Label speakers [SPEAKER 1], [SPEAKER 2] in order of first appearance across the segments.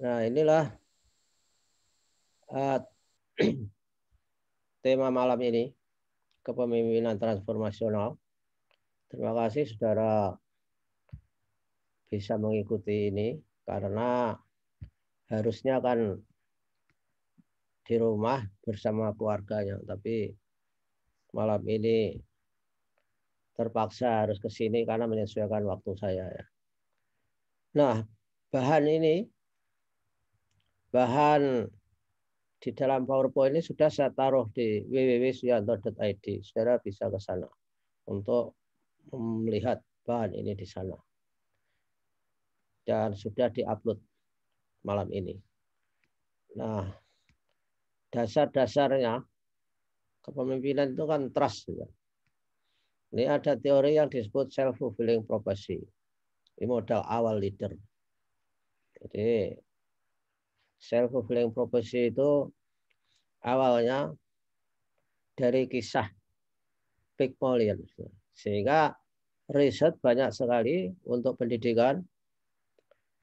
[SPEAKER 1] Nah, inilah uh, tema malam ini kepemimpinan transformasional. Terima kasih saudara bisa mengikuti ini karena harusnya kan di rumah bersama keluarganya, tapi malam ini terpaksa harus ke sini karena menyesuaikan waktu saya ya. Nah, bahan ini bahan di dalam PowerPoint ini sudah saya taruh di www.suyanto.id. Saudara bisa ke sana untuk melihat bahan ini di sana. Dan sudah diupload malam ini. Nah, dasar-dasarnya kepemimpinan itu kan trust. Ya. Ini ada teori yang disebut self-fulfilling prophecy. Ini modal awal leader. Jadi self fulfilling prophecy itu awalnya dari kisah Pygmalion. Sehingga riset banyak sekali untuk pendidikan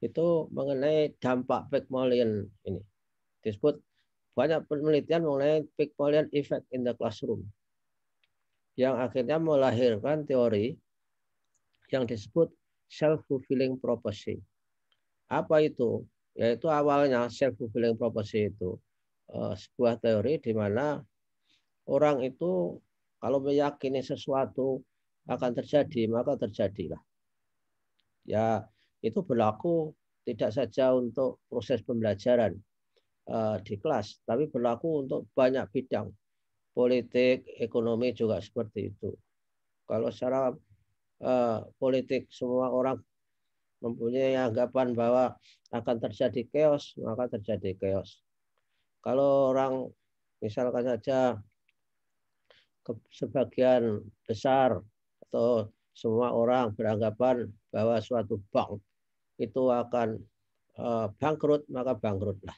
[SPEAKER 1] itu mengenai dampak Pygmalion ini. Disebut banyak penelitian mengenai Pygmalion effect in the classroom yang akhirnya melahirkan teori yang disebut self-fulfilling prophecy. Apa itu? yaitu awalnya self fulfilling prophecy itu eh, sebuah teori di mana orang itu kalau meyakini sesuatu akan terjadi maka terjadilah. Ya itu berlaku tidak saja untuk proses pembelajaran eh, di kelas, tapi berlaku untuk banyak bidang politik, ekonomi juga seperti itu. Kalau secara eh, politik semua orang mempunyai anggapan bahwa akan terjadi chaos, maka terjadi chaos. Kalau orang misalkan saja sebagian besar atau semua orang beranggapan bahwa suatu bank itu akan eh, bangkrut, maka bangkrutlah.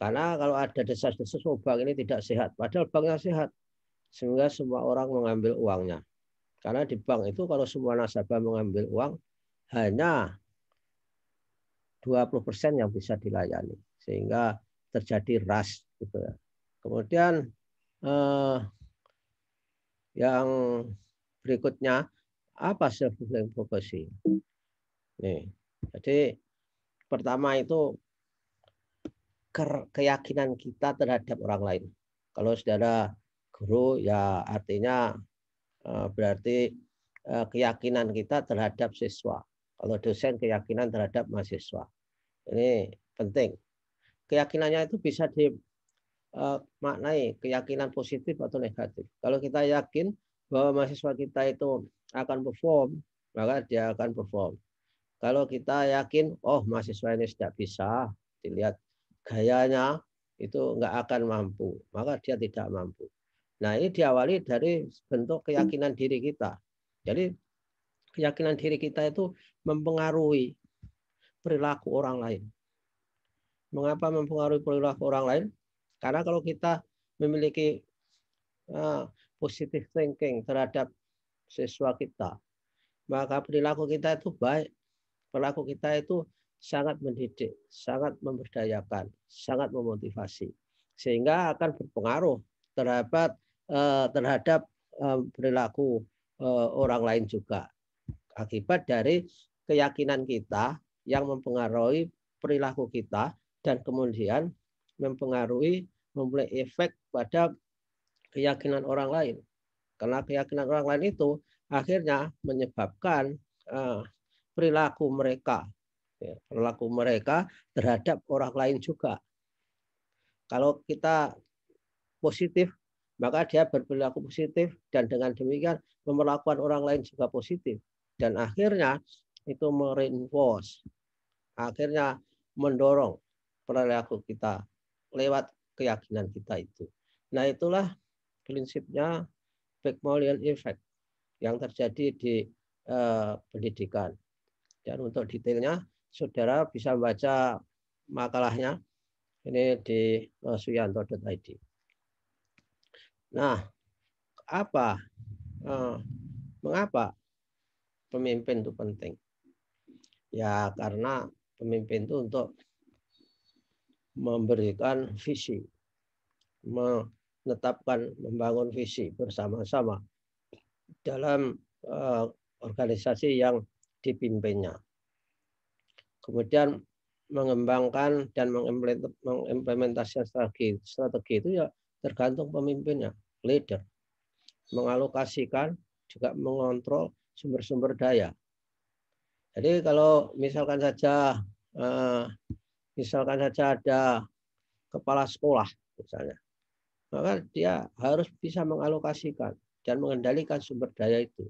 [SPEAKER 1] Karena kalau ada desas-desus oh bank ini tidak sehat, padahal banknya sehat, sehingga semua orang mengambil uangnya. Karena di bank itu kalau semua nasabah mengambil uang, hanya 20% yang bisa dilayani sehingga terjadi rush gitu ya. Kemudian eh, yang berikutnya apa self fulfilling prophecy? Nih. Jadi pertama itu keyakinan kita terhadap orang lain. Kalau saudara guru ya artinya eh, berarti eh, keyakinan kita terhadap siswa. Kalau dosen keyakinan terhadap mahasiswa. Ini penting. Keyakinannya itu bisa dimaknai eh, keyakinan positif atau negatif. Kalau kita yakin bahwa mahasiswa kita itu akan perform, maka dia akan perform. Kalau kita yakin, oh mahasiswa ini tidak bisa, dilihat gayanya itu nggak akan mampu, maka dia tidak mampu. Nah ini diawali dari bentuk keyakinan diri kita. Jadi keyakinan diri kita itu mempengaruhi perilaku orang lain. Mengapa mempengaruhi perilaku orang lain? Karena kalau kita memiliki eh, positive thinking terhadap siswa kita, maka perilaku kita itu baik. Perilaku kita itu sangat mendidik, sangat memberdayakan, sangat memotivasi, sehingga akan berpengaruh terhadap eh, terhadap eh, perilaku orang lain juga akibat dari keyakinan kita yang mempengaruhi perilaku kita dan kemudian mempengaruhi mempunyai efek pada keyakinan orang lain. Karena keyakinan orang lain itu akhirnya menyebabkan eh, perilaku mereka, ya, perilaku mereka terhadap orang lain juga. Kalau kita positif, maka dia berperilaku positif dan dengan demikian memperlakukan orang lain juga positif dan akhirnya itu mereinforce akhirnya mendorong perilaku kita lewat keyakinan kita itu. Nah itulah prinsipnya Pygmalion effect yang terjadi di eh, pendidikan. Dan untuk detailnya saudara bisa baca makalahnya ini di eh, suyanto.id. Nah, apa eh, mengapa pemimpin itu penting. Ya karena pemimpin itu untuk memberikan visi, menetapkan, membangun visi bersama-sama dalam eh, organisasi yang dipimpinnya. Kemudian mengembangkan dan mengimplementasikan strategi, strategi itu ya tergantung pemimpinnya, leader. Mengalokasikan, juga mengontrol, sumber-sumber daya. Jadi kalau misalkan saja eh, misalkan saja ada kepala sekolah misalnya, maka dia harus bisa mengalokasikan dan mengendalikan sumber daya itu.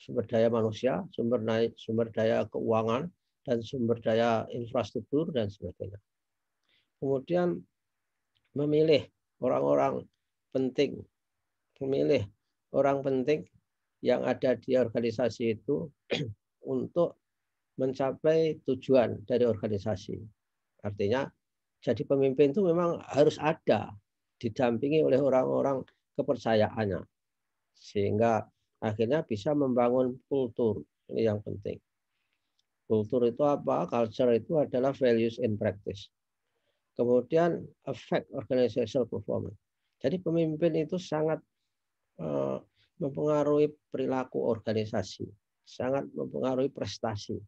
[SPEAKER 1] Sumber daya manusia, sumber naik, sumber daya keuangan dan sumber daya infrastruktur dan sebagainya. Kemudian memilih orang-orang penting, memilih orang penting yang ada di organisasi itu untuk mencapai tujuan dari organisasi. Artinya jadi pemimpin itu memang harus ada didampingi oleh orang-orang kepercayaannya sehingga akhirnya bisa membangun kultur ini yang penting kultur itu apa culture itu adalah values in practice kemudian affect organizational performance jadi pemimpin itu sangat uh, mempengaruhi perilaku organisasi, sangat mempengaruhi prestasi.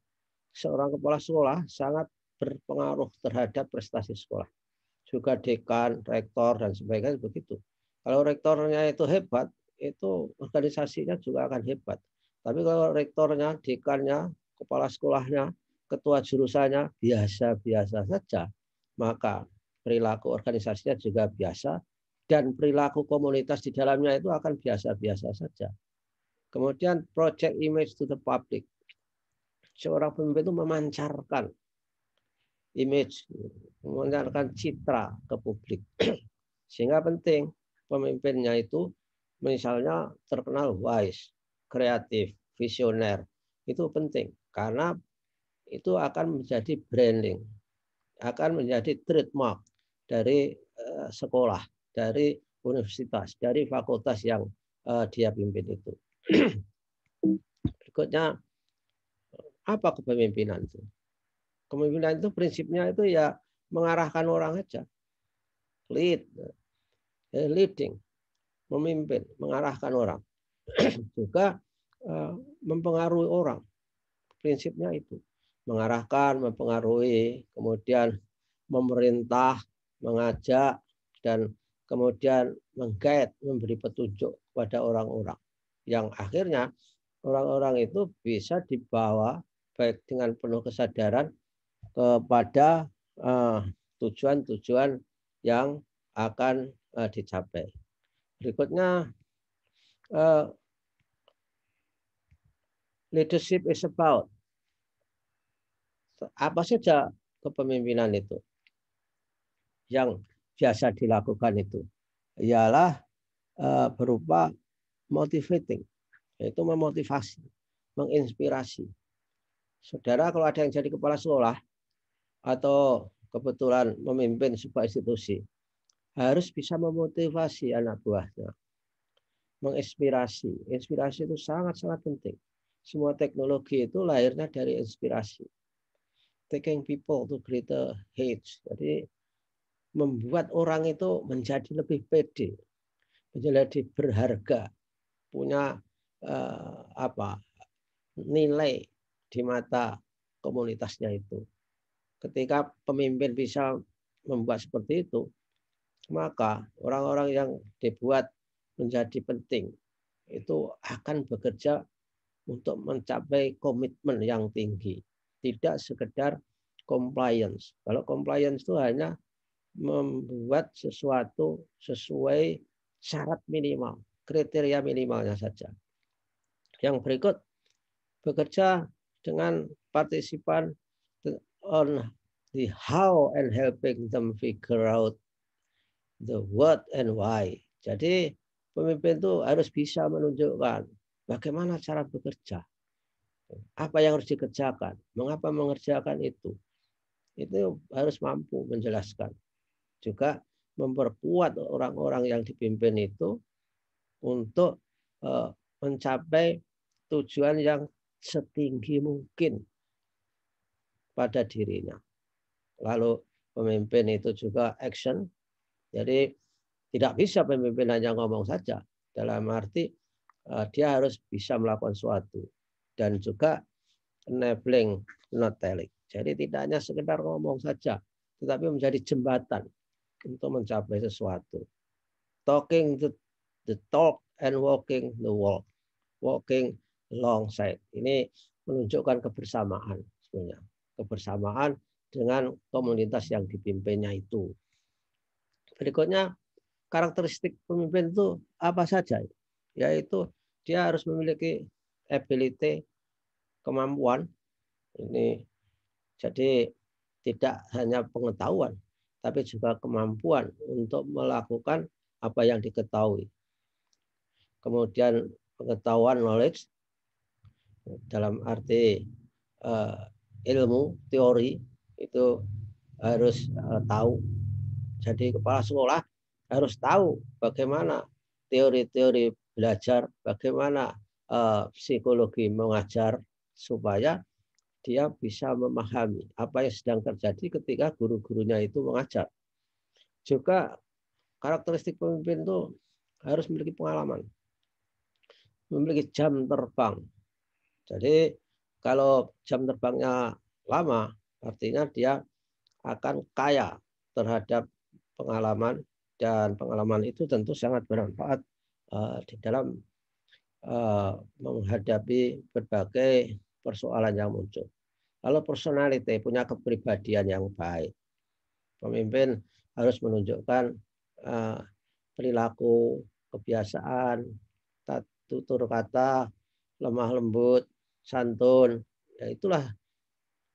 [SPEAKER 1] Seorang kepala sekolah sangat berpengaruh terhadap prestasi sekolah. Juga dekan, rektor, dan sebagainya begitu. Kalau rektornya itu hebat, itu organisasinya juga akan hebat. Tapi kalau rektornya, dekannya, kepala sekolahnya, ketua jurusannya biasa-biasa saja, maka perilaku organisasinya juga biasa dan perilaku komunitas di dalamnya itu akan biasa-biasa saja. Kemudian project image to the public. Seorang pemimpin itu memancarkan image, memancarkan citra ke publik. Sehingga penting pemimpinnya itu misalnya terkenal wise, kreatif, visioner. Itu penting karena itu akan menjadi branding, akan menjadi trademark dari eh, sekolah dari universitas, dari fakultas yang uh, dia pimpin itu. Berikutnya, apa kepemimpinan itu? Kepemimpinan itu prinsipnya itu ya mengarahkan orang aja. Lead, eh, leading, memimpin, mengarahkan orang. Juga uh, mempengaruhi orang. Prinsipnya itu. Mengarahkan, mempengaruhi, kemudian memerintah, mengajak, dan kemudian menggait, memberi petunjuk kepada orang-orang. Yang akhirnya orang-orang itu bisa dibawa baik dengan penuh kesadaran kepada eh, tujuan-tujuan uh, yang akan uh, dicapai. Berikutnya, uh, leadership is about apa saja kepemimpinan itu yang biasa dilakukan itu ialah eh, berupa motivating, yaitu memotivasi, menginspirasi. Saudara kalau ada yang jadi kepala sekolah atau kebetulan memimpin sebuah institusi, harus bisa memotivasi anak buahnya, menginspirasi. Inspirasi itu sangat-sangat penting. Semua teknologi itu lahirnya dari inspirasi. Taking people to greater heights. Jadi membuat orang itu menjadi lebih pede, menjadi berharga, punya eh, apa nilai di mata komunitasnya itu. Ketika pemimpin bisa membuat seperti itu, maka orang-orang yang dibuat menjadi penting itu akan bekerja untuk mencapai komitmen yang tinggi, tidak sekedar compliance. Kalau compliance itu hanya membuat sesuatu sesuai syarat minimal, kriteria minimalnya saja. Yang berikut, bekerja dengan partisipan on the how and helping them figure out the what and why. Jadi pemimpin itu harus bisa menunjukkan bagaimana cara bekerja, apa yang harus dikerjakan, mengapa mengerjakan itu. Itu harus mampu menjelaskan juga memperkuat orang-orang yang dipimpin itu untuk eh, mencapai tujuan yang setinggi mungkin pada dirinya. Lalu pemimpin itu juga action. Jadi tidak bisa pemimpin hanya ngomong saja. Dalam arti eh, dia harus bisa melakukan suatu dan juga enabling not telling. Jadi tidak hanya sekedar ngomong saja, tetapi menjadi jembatan untuk mencapai sesuatu. Talking the, the talk and walking the walk. Walking alongside. Ini menunjukkan kebersamaan sebenarnya. Kebersamaan dengan komunitas yang dipimpinnya itu. Berikutnya karakteristik pemimpin itu apa saja? Yaitu dia harus memiliki ability kemampuan ini jadi tidak hanya pengetahuan tapi juga kemampuan untuk melakukan apa yang diketahui. Kemudian pengetahuan knowledge dalam arti uh, ilmu teori itu harus uh, tahu. Jadi kepala sekolah harus tahu bagaimana teori-teori belajar, bagaimana uh, psikologi mengajar supaya dia bisa memahami apa yang sedang terjadi ketika guru-gurunya itu mengajar. Juga karakteristik pemimpin itu harus memiliki pengalaman, memiliki jam terbang. Jadi kalau jam terbangnya lama, artinya dia akan kaya terhadap pengalaman dan pengalaman itu tentu sangat bermanfaat uh, di dalam uh, menghadapi berbagai persoalan yang muncul. Kalau personality punya kepribadian yang baik, pemimpin harus menunjukkan eh, perilaku, kebiasaan, tutur kata, lemah lembut, santun. Ya itulah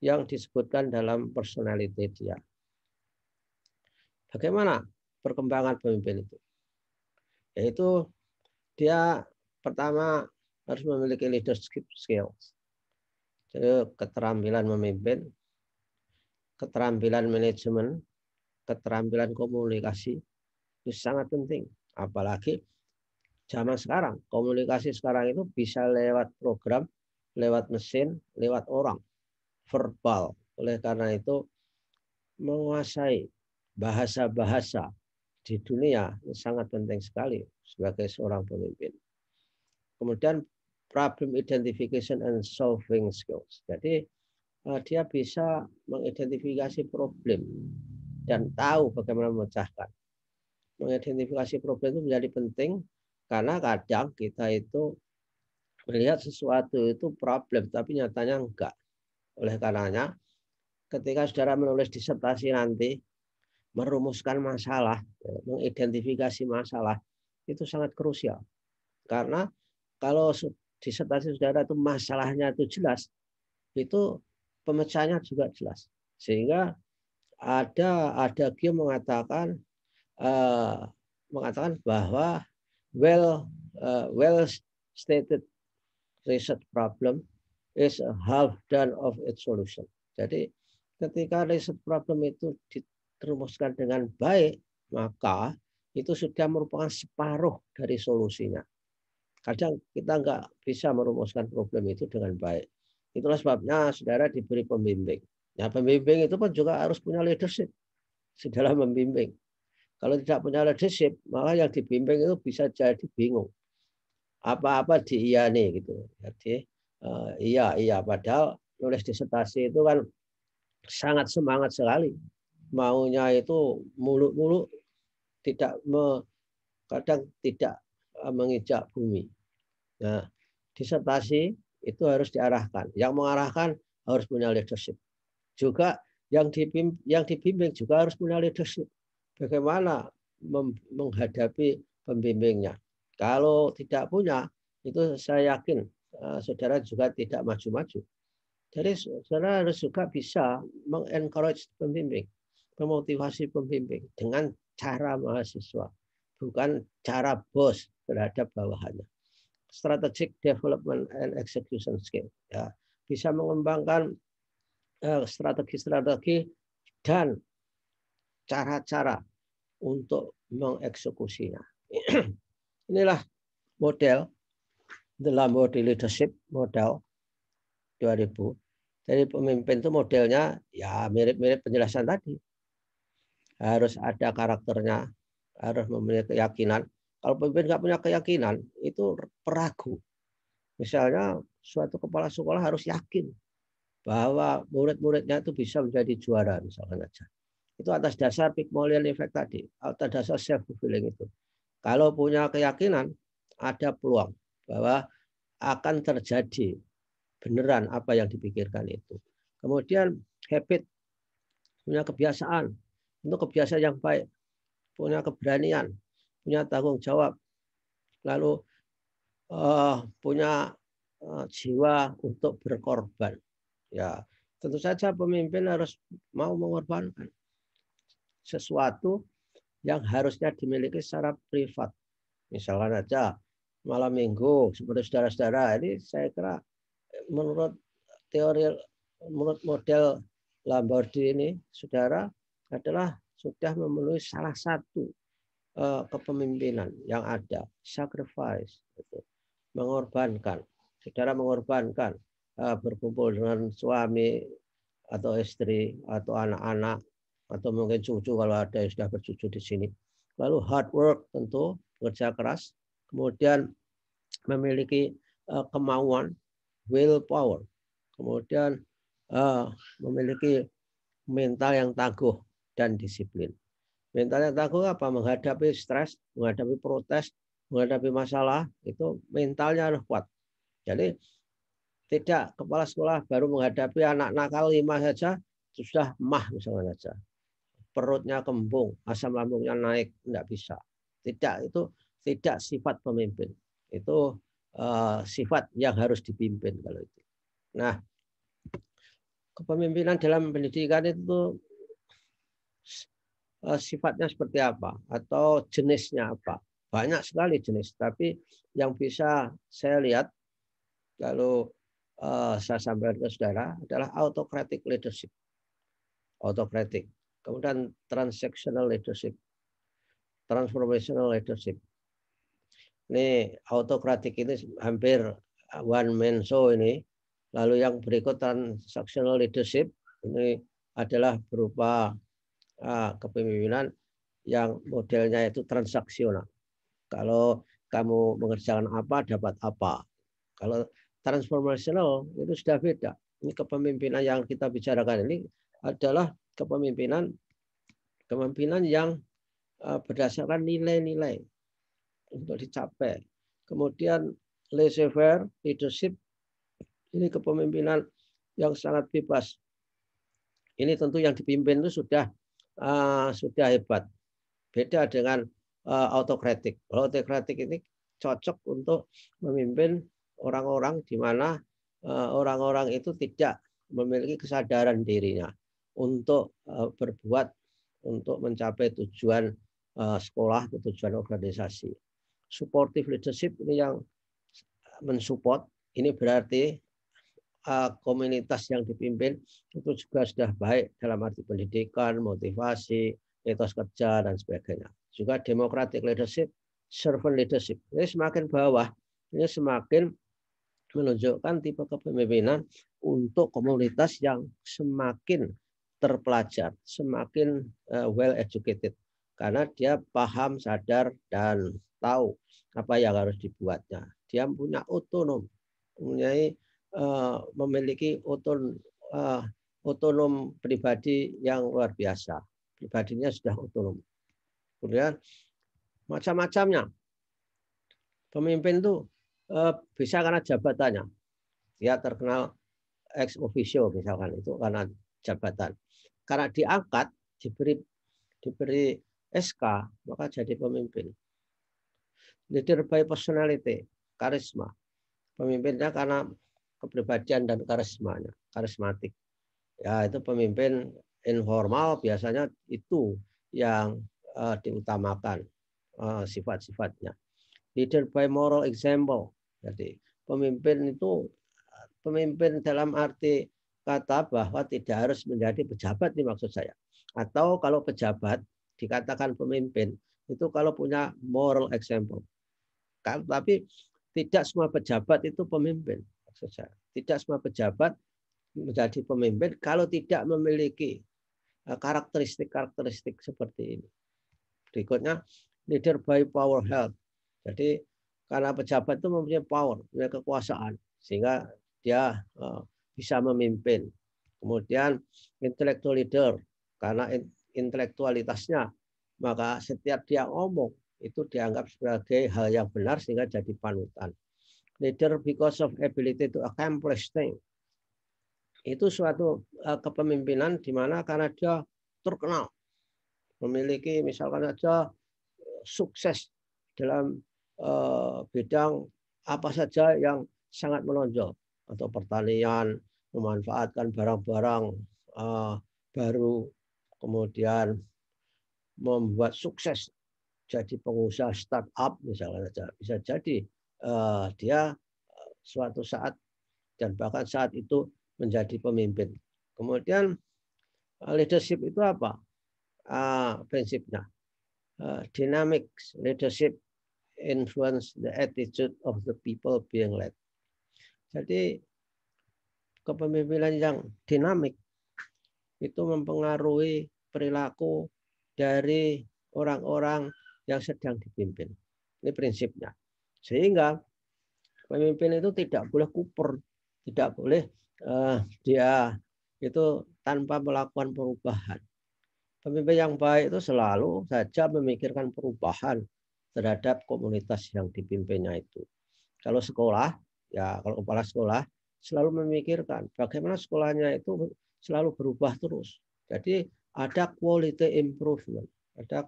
[SPEAKER 1] yang disebutkan dalam personality dia. Bagaimana perkembangan pemimpin itu? Yaitu dia pertama harus memiliki leadership skills keterampilan memimpin, keterampilan manajemen, keterampilan komunikasi itu sangat penting. Apalagi zaman sekarang, komunikasi sekarang itu bisa lewat program, lewat mesin, lewat orang, verbal. Oleh karena itu menguasai bahasa-bahasa di dunia sangat penting sekali sebagai seorang pemimpin. Kemudian problem identification and solving skills. Jadi uh, dia bisa mengidentifikasi problem dan tahu bagaimana memecahkan. Mengidentifikasi problem itu menjadi penting karena kadang kita itu melihat sesuatu itu problem tapi nyatanya enggak. Oleh karenanya ketika saudara menulis disertasi nanti merumuskan masalah, ya, mengidentifikasi masalah itu sangat krusial. Karena kalau disertasi saudara itu masalahnya itu jelas, itu pemecahannya juga jelas. Sehingga ada ada Q mengatakan uh, mengatakan bahwa well uh, well stated research problem is a half done of its solution. Jadi ketika research problem itu diterumuskan dengan baik, maka itu sudah merupakan separuh dari solusinya. Kadang kita nggak bisa merumuskan problem itu dengan baik. Itulah sebabnya saudara diberi pembimbing. Ya, pembimbing itu pun juga harus punya leadership sedalam membimbing. Kalau tidak punya leadership, maka yang dibimbing itu bisa jadi bingung. Apa-apa di iya nih gitu. Jadi uh, iya iya padahal nulis disertasi itu kan sangat semangat sekali. Maunya itu muluk-muluk tidak me, kadang tidak eh, mengijak bumi ya, disertasi itu harus diarahkan. Yang mengarahkan harus punya leadership. Juga yang dibimbing, yang dibimbing juga harus punya leadership. Bagaimana menghadapi pembimbingnya. Kalau tidak punya, itu saya yakin eh, saudara juga tidak maju-maju. Jadi saudara harus juga bisa mengencourage pembimbing, memotivasi pembimbing dengan cara mahasiswa, bukan cara bos terhadap bawahannya strategic development and execution skill. Ya, bisa mengembangkan eh, strategi-strategi dan cara-cara untuk mengeksekusinya. Inilah model dalam model Leadership model 2000. Jadi pemimpin itu modelnya ya mirip-mirip penjelasan tadi. Harus ada karakternya, harus memiliki keyakinan, kalau pemimpin nggak punya keyakinan, itu peragu. Misalnya suatu kepala sekolah harus yakin bahwa murid-muridnya itu bisa menjadi juara misalkan aja. Itu atas dasar Pygmalion effect tadi, atas dasar self fulfilling itu. Kalau punya keyakinan, ada peluang bahwa akan terjadi beneran apa yang dipikirkan itu. Kemudian habit punya kebiasaan, untuk kebiasaan yang baik, punya keberanian, punya tanggung jawab, lalu uh, punya uh, jiwa untuk berkorban. Ya, tentu saja pemimpin harus mau mengorbankan sesuatu yang harusnya dimiliki secara privat. Misalkan aja malam minggu seperti saudara-saudara ini saya kira menurut teori menurut model Lamborghini ini saudara adalah sudah memenuhi salah satu uh, kepemimpinan yang ada. Sacrifice, gitu. mengorbankan. secara mengorbankan uh, berkumpul dengan suami atau istri atau anak-anak atau mungkin cucu kalau ada yang sudah bercucu di sini. Lalu hard work tentu kerja keras, kemudian memiliki uh, kemauan, power, kemudian uh, memiliki mental yang tangguh dan disiplin. Mentalnya tangguh apa? Menghadapi stres, menghadapi protes, menghadapi masalah, itu mentalnya harus kuat. Jadi tidak kepala sekolah baru menghadapi anak nakal lima saja sudah mah misalnya saja. Perutnya kembung, asam lambungnya naik, tidak bisa. Tidak itu tidak sifat pemimpin. Itu uh, sifat yang harus dipimpin kalau itu. Nah, kepemimpinan dalam pendidikan itu Eh, sifatnya seperti apa atau jenisnya apa. Banyak sekali jenis, tapi yang bisa saya lihat kalau eh, saya sampaikan ke saudara adalah autocratic leadership. Autocratic. Kemudian transactional leadership. Transformational leadership. Ini autocratic ini hampir one man show ini. Lalu yang berikut transactional leadership ini adalah berupa Ah, kepemimpinan yang modelnya itu transaksional. Kalau kamu mengerjakan apa dapat apa. Kalau transformational itu sudah beda. Ini kepemimpinan yang kita bicarakan ini adalah kepemimpinan kepemimpinan yang ah, berdasarkan nilai-nilai untuk dicapai. Kemudian laissez faire leadership ini kepemimpinan yang sangat bebas. Ini tentu yang dipimpin itu sudah Eh, sudah hebat. Beda dengan uh, autokratik. Autokratik ini cocok untuk memimpin orang-orang di mana eh, orang-orang itu tidak memiliki kesadaran dirinya untuk berbuat untuk mencapai tujuan sekolah tujuan organisasi. Supportive leadership ini yang mensupport ini berarti komunitas yang dipimpin itu juga sudah baik dalam arti pendidikan, motivasi, etos kerja dan sebagainya. Juga democratic leadership, servant leadership. Ini semakin bawah, ini semakin menunjukkan tipe kepemimpinan untuk komunitas yang semakin terpelajar, semakin eh, well educated karena dia paham, sadar dan tahu apa yang harus dibuatnya. Dia punya otonom, mempunyai Eh, memiliki oton, uh, otonom pribadi yang luar biasa. Pribadinya sudah otonom. Kemudian macam-macamnya. Pemimpin itu uh, bisa karena jabatannya. Dia terkenal ex officio misalkan itu karena jabatan. Karena diangkat, diberi diberi SK, maka jadi pemimpin. Leader by personality, karisma. Pemimpinnya karena kepribadian dan karismanya, karismatik. Ya, itu pemimpin informal biasanya itu yang uh, diutamakan uh, sifat-sifatnya. Leader by moral example. Jadi pemimpin itu pemimpin dalam arti kata bahwa tidak harus menjadi pejabat ini maksud saya. Atau kalau pejabat dikatakan pemimpin itu kalau punya moral example. Tapi tidak semua pejabat itu pemimpin saja. Tidak semua pejabat menjadi pemimpin kalau tidak memiliki eh, karakteristik-karakteristik seperti ini. Berikutnya, leader by power health. Jadi karena pejabat itu mempunyai power, punya kekuasaan, sehingga dia eh, bisa memimpin. Kemudian intellectual leader, karena intelektualitasnya, maka setiap dia ngomong itu dianggap sebagai hal yang benar sehingga jadi panutan leader because of ability to accomplish things. Itu suatu eh, kepemimpinan di mana karena dia terkenal, memiliki misalkan saja eh, sukses dalam eh, bidang apa saja yang sangat menonjol atau pertanian memanfaatkan barang-barang baru kemudian membuat sukses jadi pengusaha startup misalkan saja bisa jadi uh, dia eh, suatu saat dan bahkan saat itu menjadi pemimpin. Kemudian eh, leadership itu apa? Uh, prinsipnya uh, dynamics leadership influence the attitude of the people being led. Jadi kepemimpinan yang dinamik itu mempengaruhi perilaku dari orang-orang yang sedang dipimpin. Ini prinsipnya. Sehingga pemimpin itu tidak boleh kuper, tidak boleh uh, dia itu tanpa melakukan perubahan. Pemimpin yang baik itu selalu saja memikirkan perubahan terhadap komunitas yang dipimpinnya itu. Kalau sekolah, ya kalau kepala sekolah selalu memikirkan bagaimana sekolahnya itu selalu berubah terus. Jadi ada quality improvement, ada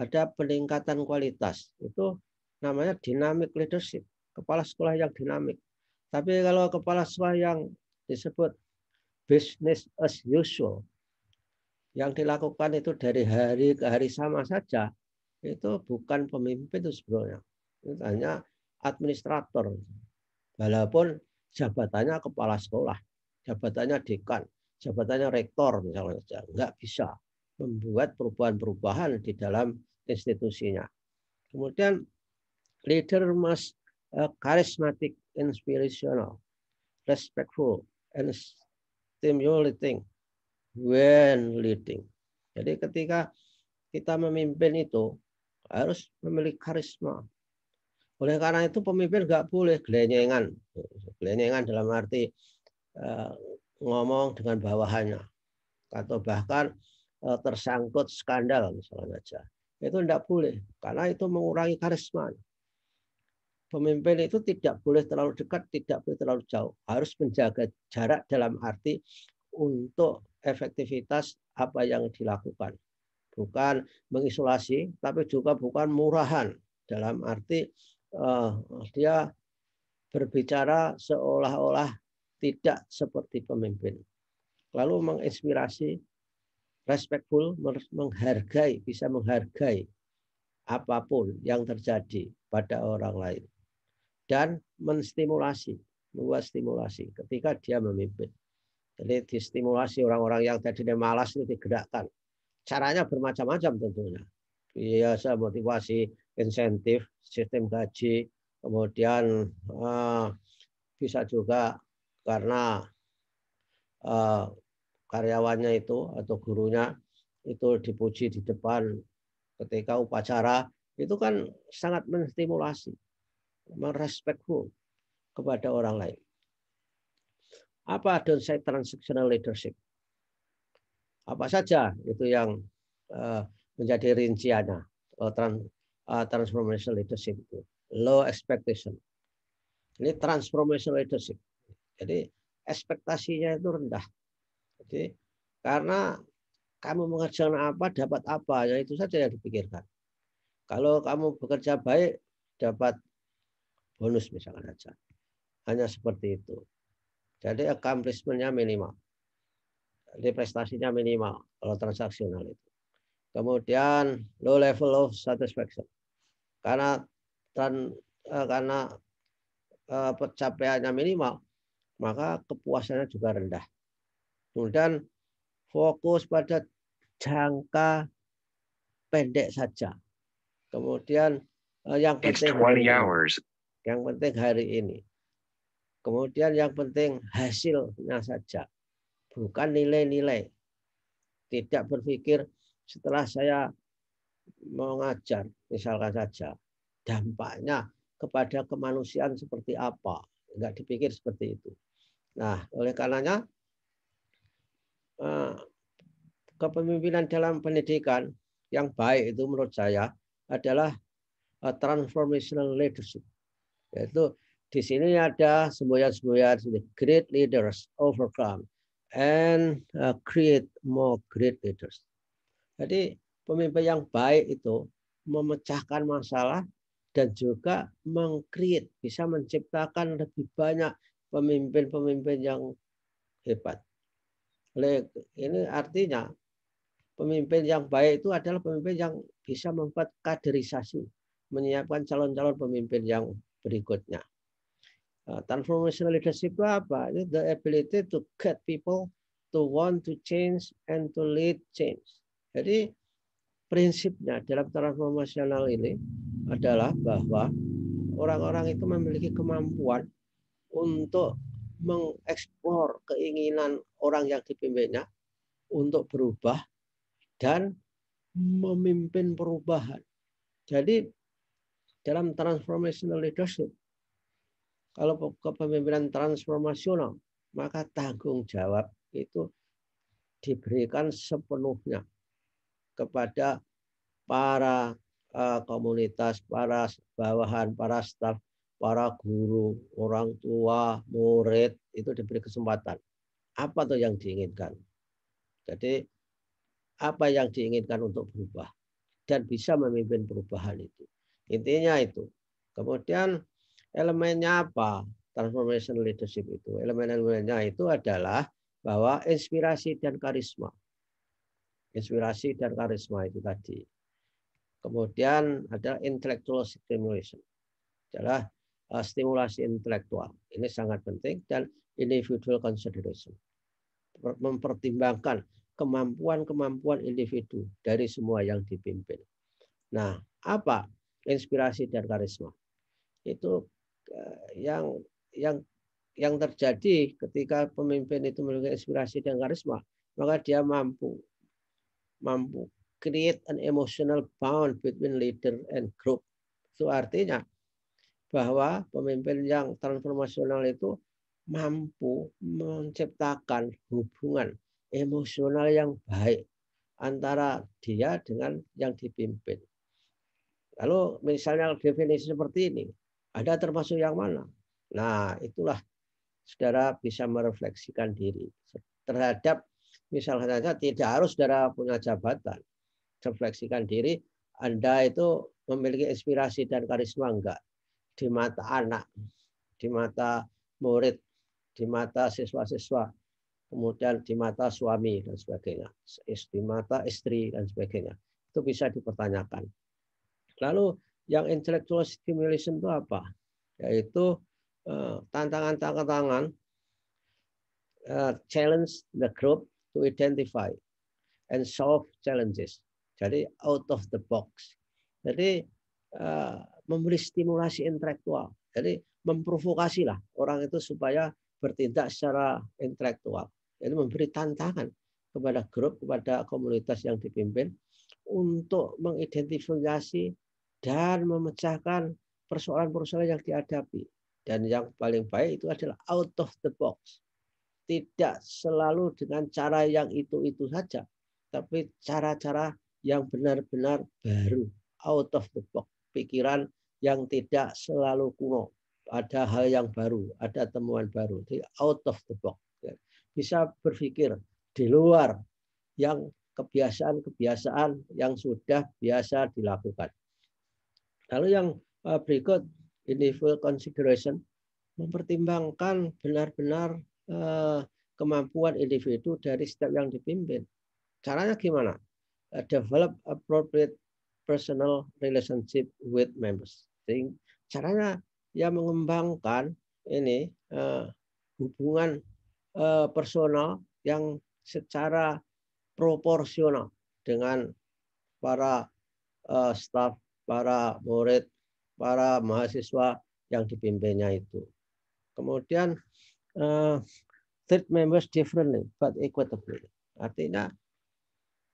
[SPEAKER 1] ada peningkatan kualitas. Itu namanya dynamic leadership, kepala sekolah yang dinamik. Tapi kalau kepala sekolah yang disebut business as usual, yang dilakukan itu dari hari ke hari sama saja, itu bukan pemimpin itu sebenarnya. Itu hanya administrator. Walaupun jabatannya kepala sekolah, jabatannya dekan, jabatannya rektor misalnya nggak bisa membuat perubahan-perubahan di dalam institusinya. Kemudian Leader must uh, eh, charismatic, inspirational, respectful, and stimulating when leading. Jadi ketika kita memimpin itu harus memiliki karisma. Oleh karena itu pemimpin nggak boleh gelenyengan. Gelenyengan dalam arti eh, ngomong dengan bawahannya atau bahkan eh, tersangkut skandal misalnya saja. Itu tidak boleh karena itu mengurangi karisma pemimpin itu tidak boleh terlalu dekat, tidak boleh terlalu jauh. Harus menjaga jarak dalam arti untuk efektivitas apa yang dilakukan. Bukan mengisolasi, tapi juga bukan murahan. Dalam arti uh, dia berbicara seolah-olah tidak seperti pemimpin. Lalu menginspirasi, respectful, menghargai, bisa menghargai apapun yang terjadi pada orang lain dan menstimulasi, membuat stimulasi ketika dia memimpin. Jadi distimulasi orang-orang yang tadinya malas itu digerakkan. Caranya bermacam-macam tentunya. Biasa motivasi, insentif, sistem gaji, kemudian uh, bisa juga karena uh, karyawannya itu atau gurunya itu dipuji di depan ketika upacara itu kan sangat menstimulasi respectful kepada orang lain. Apa downside transactional leadership? Apa saja itu yang eh, menjadi rinciannya eh, eh, transformational leadership itu low expectation. Ini transformational leadership. Jadi ekspektasinya itu rendah. Jadi karena kamu mengerjakan apa dapat apa, ya itu saja yang dipikirkan. Kalau kamu bekerja baik dapat bonus misalkan saja Hanya seperti itu. Jadi accomplishment-nya minimal. Jadi prestasinya minimal kalau transaksional itu. Kemudian low level of satisfaction. Karena tran, eh, karena eh, pencapaiannya minimal, maka kepuasannya juga rendah. Kemudian fokus pada jangka pendek saja. Kemudian eh, yang penting 20 hours yang penting hari ini. Kemudian yang penting hasilnya saja. Bukan nilai-nilai. Tidak berpikir setelah saya mengajar, misalkan saja, dampaknya kepada kemanusiaan seperti apa. Enggak dipikir seperti itu. Nah, oleh karenanya eh, kepemimpinan dalam pendidikan yang baik itu menurut saya adalah eh, transformational leadership yaitu di sini ada semboyan-semboyan great leaders overcome and uh, create more great leaders. Jadi pemimpin yang baik itu memecahkan masalah dan juga mengcreate bisa menciptakan lebih banyak pemimpin-pemimpin yang hebat. Ini artinya pemimpin yang baik itu adalah pemimpin yang bisa membuat kaderisasi, menyiapkan calon-calon pemimpin yang berikutnya. Uh, transformational leadership itu apa? Itu the ability to get people to want to change and to lead change. Jadi prinsipnya dalam transformasional ini adalah bahwa orang-orang itu memiliki kemampuan untuk mengeksplor keinginan orang yang dipimpinnya untuk berubah dan memimpin perubahan. Jadi dalam transformational leadership. Kalau kepemimpinan transformasional, maka tanggung jawab itu diberikan sepenuhnya kepada para eh, komunitas, para bawahan, para staf, para guru, orang tua, murid itu diberi kesempatan. Apa tuh yang diinginkan? Jadi apa yang diinginkan untuk berubah dan bisa memimpin perubahan itu. Intinya itu. Kemudian elemennya apa? Transformation leadership itu. Elemen-elemennya itu adalah bahwa inspirasi dan karisma. Inspirasi dan karisma itu tadi. Kemudian ada intellectual stimulation. Adalah eh, stimulasi intelektual. Ini sangat penting dan individual consideration. Mempertimbangkan kemampuan-kemampuan individu dari semua yang dipimpin. Nah, apa inspirasi dan karisma. Itu eh, yang yang yang terjadi ketika pemimpin itu memiliki inspirasi dan karisma, maka dia mampu mampu create an emotional bond between leader and group. Itu artinya bahwa pemimpin yang transformasional itu mampu menciptakan hubungan emosional yang baik antara dia dengan yang dipimpin. Lalu misalnya definisi seperti ini, ada termasuk yang mana? Nah, itulah saudara bisa merefleksikan diri terhadap misalnya saja tidak harus saudara punya jabatan. Refleksikan diri, Anda itu memiliki inspirasi dan karisma enggak di mata anak, di mata murid, di mata siswa-siswa, kemudian di mata suami dan sebagainya, di mata istri dan sebagainya. Itu bisa dipertanyakan. Lalu yang intellectual stimulation itu apa? Yaitu eh, tantangan-tantangan eh, challenge the group to identify and solve challenges. Jadi out of the box. Jadi eh, memberi stimulasi intelektual. Jadi memprovokasi lah orang itu supaya bertindak secara intelektual. Jadi memberi tantangan kepada grup, kepada komunitas yang dipimpin untuk mengidentifikasi dan memecahkan persoalan-persoalan yang dihadapi. Dan yang paling baik itu adalah out of the box. Tidak selalu dengan cara yang itu-itu saja, tapi cara-cara yang benar-benar baru, out of the box. Pikiran yang tidak selalu kuno. Ada hal yang baru, ada temuan baru. Jadi out of the box. Bisa berpikir di luar yang kebiasaan-kebiasaan yang sudah biasa dilakukan. Lalu yang eh, berikut ini full consideration mempertimbangkan benar-benar eh, kemampuan individu dari setiap yang dipimpin. Caranya gimana? Eh, develop appropriate personal relationship with members. Caranya ya mengembangkan ini hubungan personal yang secara proporsional dengan para staff para murid, para mahasiswa yang dipimpinnya itu. Kemudian uh, eh, treat members differently but equitably. Artinya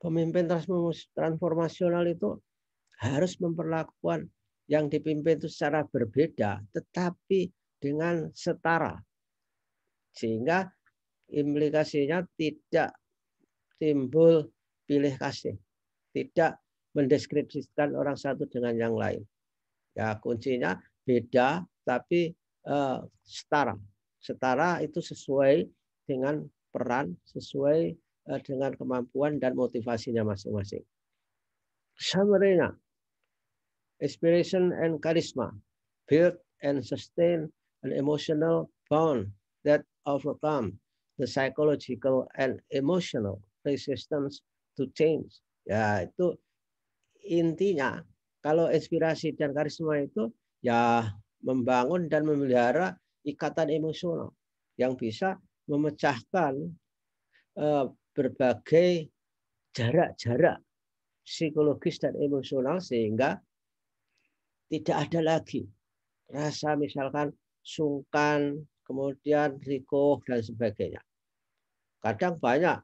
[SPEAKER 1] pemimpin transformasional itu harus memperlakukan yang dipimpin itu secara berbeda tetapi dengan setara. Sehingga implikasinya tidak timbul pilih kasih, tidak mendeskripsikan orang satu dengan yang lain. Ya, kuncinya beda tapi uh, setara. Setara itu sesuai dengan peran, sesuai uh, dengan kemampuan dan motivasinya masing-masing. Samarena, inspiration and charisma, build and sustain an emotional bond that overcome the psychological and emotional resistance to change. Ya, itu intinya kalau inspirasi dan karisma itu ya membangun dan memelihara ikatan emosional yang bisa memecahkan eh, berbagai jarak-jarak psikologis dan emosional sehingga tidak ada lagi rasa misalkan sungkan, kemudian riko dan sebagainya. Kadang banyak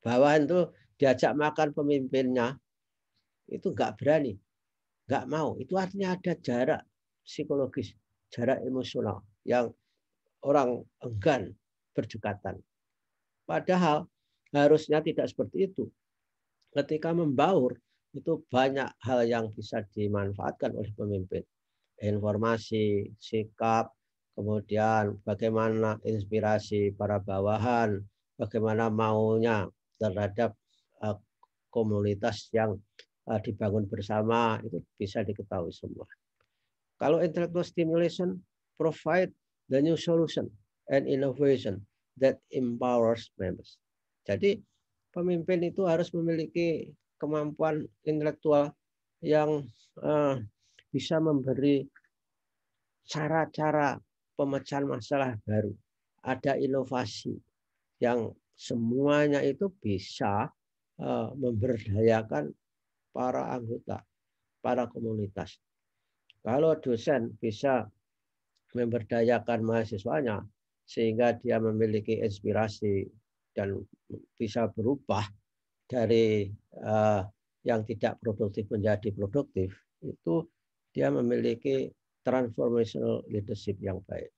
[SPEAKER 1] bawahan itu diajak makan pemimpinnya itu nggak berani, nggak mau. Itu artinya ada jarak psikologis, jarak emosional yang orang enggan berdekatan. Padahal harusnya tidak seperti itu. Ketika membaur, itu banyak hal yang bisa dimanfaatkan oleh pemimpin. Informasi, sikap, kemudian bagaimana inspirasi para bawahan, bagaimana maunya terhadap eh, komunitas yang Eh, dibangun bersama itu bisa diketahui semua. Kalau intellectual stimulation provide the new solution and innovation that empowers members. Jadi pemimpin itu harus memiliki kemampuan intelektual yang uh, bisa memberi cara-cara pemecahan masalah baru. Ada inovasi yang semuanya itu bisa uh, memberdayakan para anggota, para komunitas. Kalau dosen bisa memberdayakan mahasiswanya sehingga dia memiliki inspirasi dan bisa berubah dari uh, yang tidak produktif menjadi produktif itu dia memiliki transformational leadership yang baik.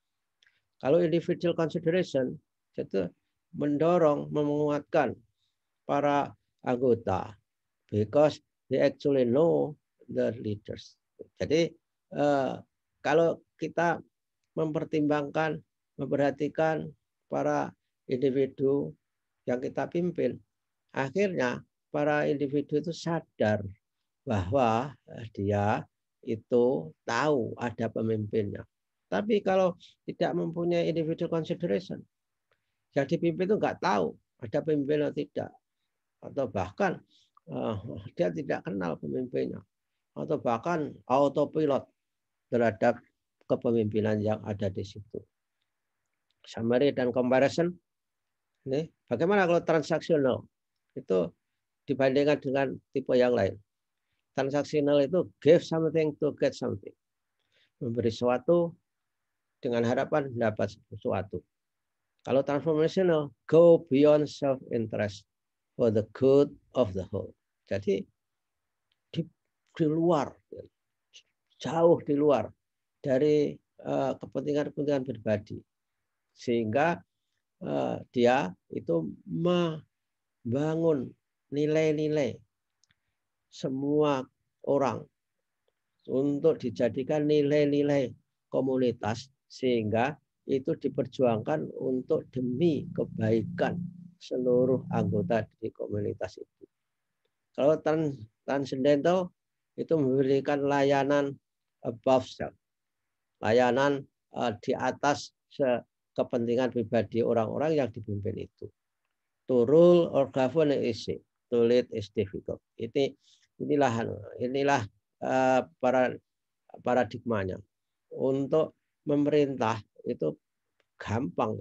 [SPEAKER 1] Kalau individual consideration itu mendorong, menguatkan para anggota because they actually know the leaders. Jadi uh, kalau kita mempertimbangkan, memperhatikan para individu yang kita pimpin, akhirnya para individu itu sadar bahwa eh, dia itu tahu ada pemimpinnya. Tapi kalau tidak mempunyai individual consideration, jadi pimpin itu nggak tahu ada pemimpin atau tidak. Atau bahkan Eh, dia tidak kenal pemimpinnya atau bahkan autopilot terhadap kepemimpinan yang ada di situ. Summary dan comparison. Ini, bagaimana kalau transaksional? Itu dibandingkan dengan tipe yang lain. Transaksional itu give something to get something. Memberi sesuatu dengan harapan dapat sesuatu. Kalau transformational, go beyond self-interest for the good of the whole. Jadi di, di luar, jauh di luar dari eh, kepentingan-kepentingan uh, pribadi. Sehingga uh, dia itu membangun nilai-nilai semua orang untuk dijadikan nilai-nilai komunitas sehingga itu diperjuangkan untuk demi kebaikan seluruh anggota di komunitas itu. Kalau trans transcendental itu memberikan layanan above self, layanan uh, di atas kepentingan pribadi orang-orang yang dipimpin itu. To rule or govern is easy, to lead is difficult. Ini inilah anu, inilah uh, para paradigmanya. Untuk memerintah itu gampang.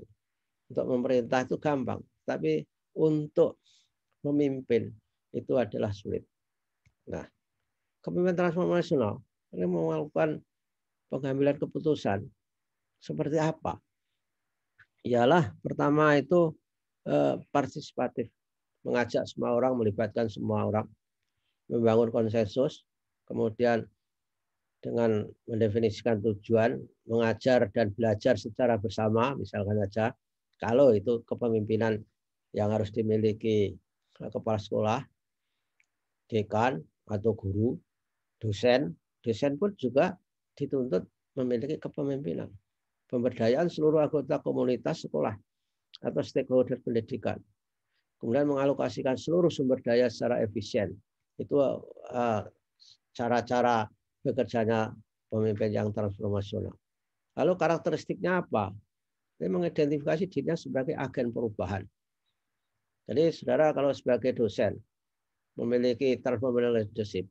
[SPEAKER 1] Untuk memerintah itu gampang tapi untuk memimpin itu adalah sulit. Nah, kepemimpinan transformasional ini melakukan pengambilan keputusan seperti apa? Ialah pertama itu eh, partisipatif, mengajak semua orang, melibatkan semua orang, membangun konsensus, kemudian dengan mendefinisikan tujuan, mengajar dan belajar secara bersama, misalkan saja, kalau itu kepemimpinan yang harus dimiliki eh, kepala sekolah, dekan atau guru, dosen, dosen pun juga dituntut memiliki kepemimpinan, pemberdayaan seluruh anggota komunitas sekolah atau stakeholder pendidikan, kemudian mengalokasikan seluruh sumber daya secara efisien. Itu eh, cara-cara bekerjanya pemimpin yang transformasional. Lalu karakteristiknya apa? Dia mengidentifikasi dirinya sebagai agen perubahan. Jadi saudara kalau sebagai dosen memiliki transformational leadership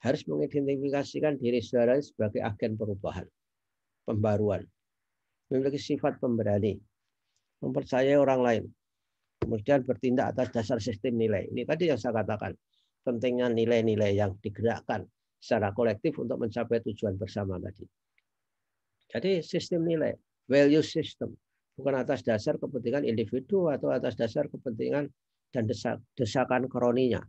[SPEAKER 1] harus mengidentifikasikan diri saudara sebagai agen perubahan, pembaruan, memiliki sifat pemberani, mempercayai orang lain, kemudian bertindak atas dasar sistem nilai. Ini tadi yang saya katakan, pentingnya nilai-nilai yang digerakkan secara kolektif untuk mencapai tujuan bersama tadi. Jadi sistem nilai, value system, bukan atas dasar kepentingan individu atau atas dasar kepentingan dan desak, desakan kroninya.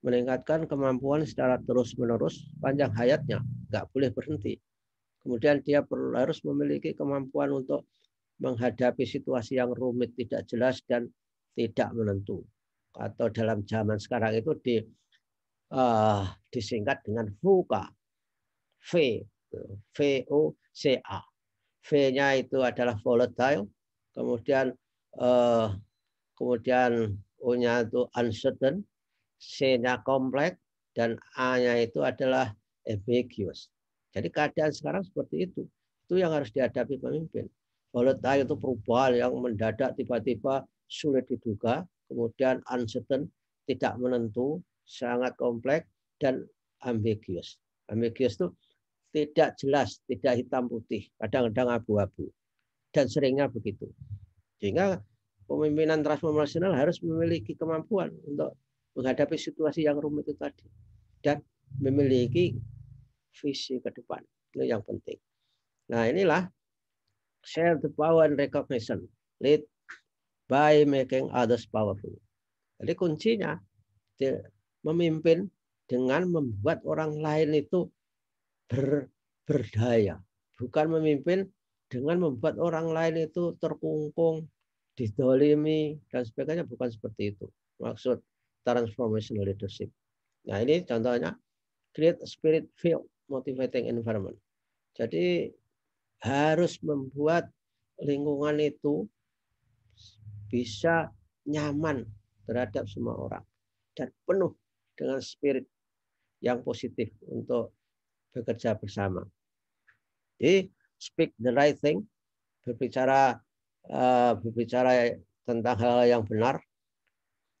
[SPEAKER 1] Meningkatkan kemampuan secara terus-menerus panjang hayatnya, nggak boleh berhenti. Kemudian dia perlu, harus memiliki kemampuan untuk menghadapi situasi yang rumit, tidak jelas, dan tidak menentu. Atau dalam zaman sekarang itu di, uh, disingkat dengan VUCA. V, V-O-C-A. V-nya itu adalah volatile, kemudian uh, kemudian U-nya itu uncertain, C-nya kompleks, dan A-nya itu adalah ambiguous. Jadi keadaan sekarang seperti itu. Itu yang harus dihadapi pemimpin. Volatile itu perubahan yang mendadak tiba-tiba sulit diduga, kemudian uncertain, tidak menentu, sangat kompleks, dan ambiguous. Ambiguous itu tidak jelas, tidak hitam putih, kadang-kadang abu-abu. Dan seringnya begitu. Sehingga pemimpinan transformasional harus memiliki kemampuan untuk menghadapi situasi yang rumit itu tadi. Dan memiliki visi ke depan. Itu yang penting. Nah inilah share the power and recognition. Lead by making others powerful. Jadi kuncinya memimpin dengan membuat orang lain itu ber, berdaya. Bukan memimpin dengan membuat orang lain itu terkungkung, didolimi, dan sebagainya. Bukan seperti itu. Maksud transformational leadership. Nah ini contohnya create spirit field motivating environment. Jadi harus membuat lingkungan itu bisa nyaman terhadap semua orang dan penuh dengan spirit yang positif untuk bekerja bersama. Jadi speak the right thing, berbicara eh, berbicara tentang hal yang benar,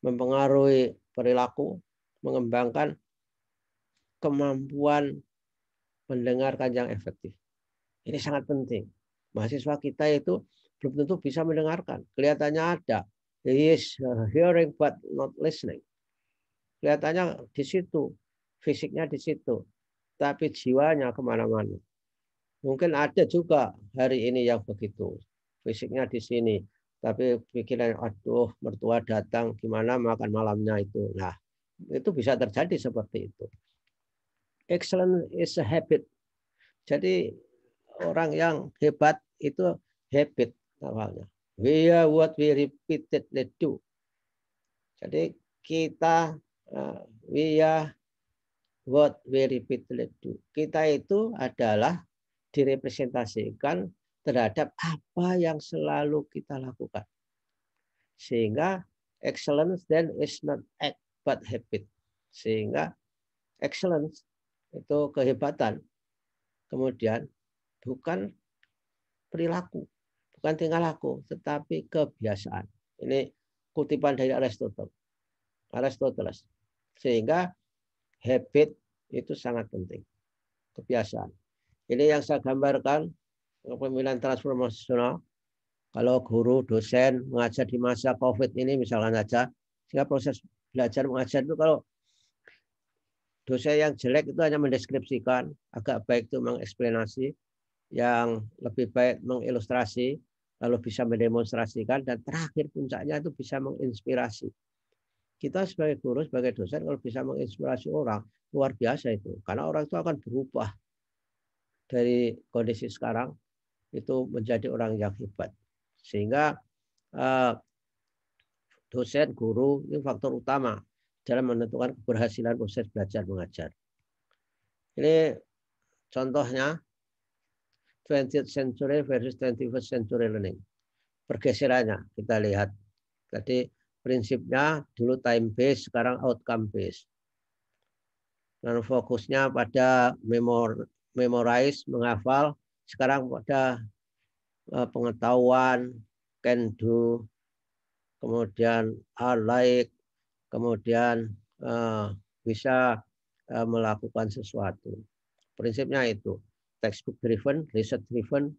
[SPEAKER 1] mempengaruhi perilaku, mengembangkan kemampuan mendengarkan yang efektif. Ini sangat penting. Mahasiswa kita itu belum tentu bisa mendengarkan. Kelihatannya ada. He is uh, hearing but not listening. Kelihatannya di situ. Fisiknya di situ tapi jiwanya kemana-mana. Mungkin ada juga hari ini yang begitu. Fisiknya di sini, tapi pikiran, aduh mertua datang, gimana makan malamnya itu. Nah, itu bisa terjadi seperti itu. Excellent is a habit. Jadi orang yang hebat itu habit awalnya. We are what we repeatedly do. Jadi kita uh, we are what we repeatedly do. Kita itu adalah direpresentasikan terhadap apa yang selalu kita lakukan. Sehingga excellence then is not act but habit. Sehingga excellence itu kehebatan. Kemudian bukan perilaku, bukan tingkah laku, tetapi kebiasaan. Ini kutipan dari Aristoteles. Aristoteles. Sehingga habit itu sangat penting. Kebiasaan. Ini yang saya gambarkan kepemimpinan transformasional. Kalau guru, dosen mengajar di masa COVID ini misalkan saja, sehingga proses belajar mengajar itu kalau dosen yang jelek itu hanya mendeskripsikan, agak baik itu mengeksplanasi, yang lebih baik mengilustrasi, lalu bisa mendemonstrasikan, dan terakhir puncaknya itu bisa menginspirasi kita sebagai guru, sebagai dosen kalau bisa menginspirasi orang, luar biasa itu. Karena orang itu akan berubah dari kondisi sekarang itu menjadi orang yang hebat. Sehingga eh, dosen, guru ini faktor utama dalam menentukan keberhasilan proses belajar mengajar. Ini contohnya 20th century versus 21st century learning. Pergeserannya kita lihat. Tadi prinsipnya dulu time base sekarang outcome base. Dan fokusnya pada memor memorize, menghafal, sekarang pada eh, pengetahuan, can do, kemudian are like, kemudian eh, bisa eh, melakukan sesuatu. Prinsipnya itu textbook driven, research driven,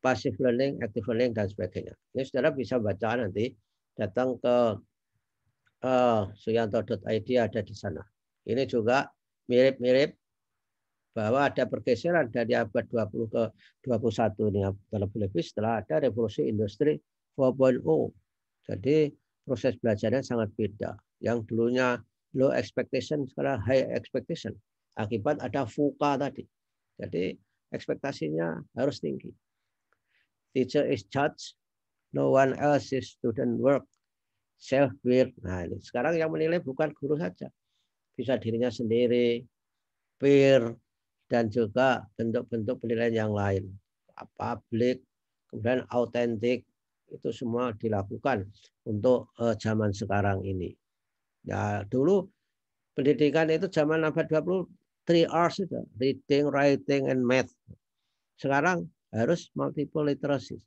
[SPEAKER 1] passive learning, active learning dan sebagainya. Ini ya, saudara bisa baca nanti datang ke uh, suyanto.id ada di sana. Ini juga mirip-mirip bahwa ada pergeseran dari abad 20 ke 21 ini terlebih lebih setelah ada revolusi industri 4.0. Jadi proses belajarnya sangat beda. Yang dulunya low expectation sekarang high expectation. Akibat ada fuka tadi. Jadi ekspektasinya harus tinggi. Teacher is judge No one else's student work. Self work. Nah ini sekarang yang menilai bukan guru saja. Bisa dirinya sendiri, peer, dan juga bentuk-bentuk penilaian yang lain. Public, kemudian autentik, itu semua dilakukan untuk eh, zaman sekarang ini. Ya, dulu pendidikan itu zaman abad 20 3 R itu, reading, writing and math. Sekarang harus multiple literacy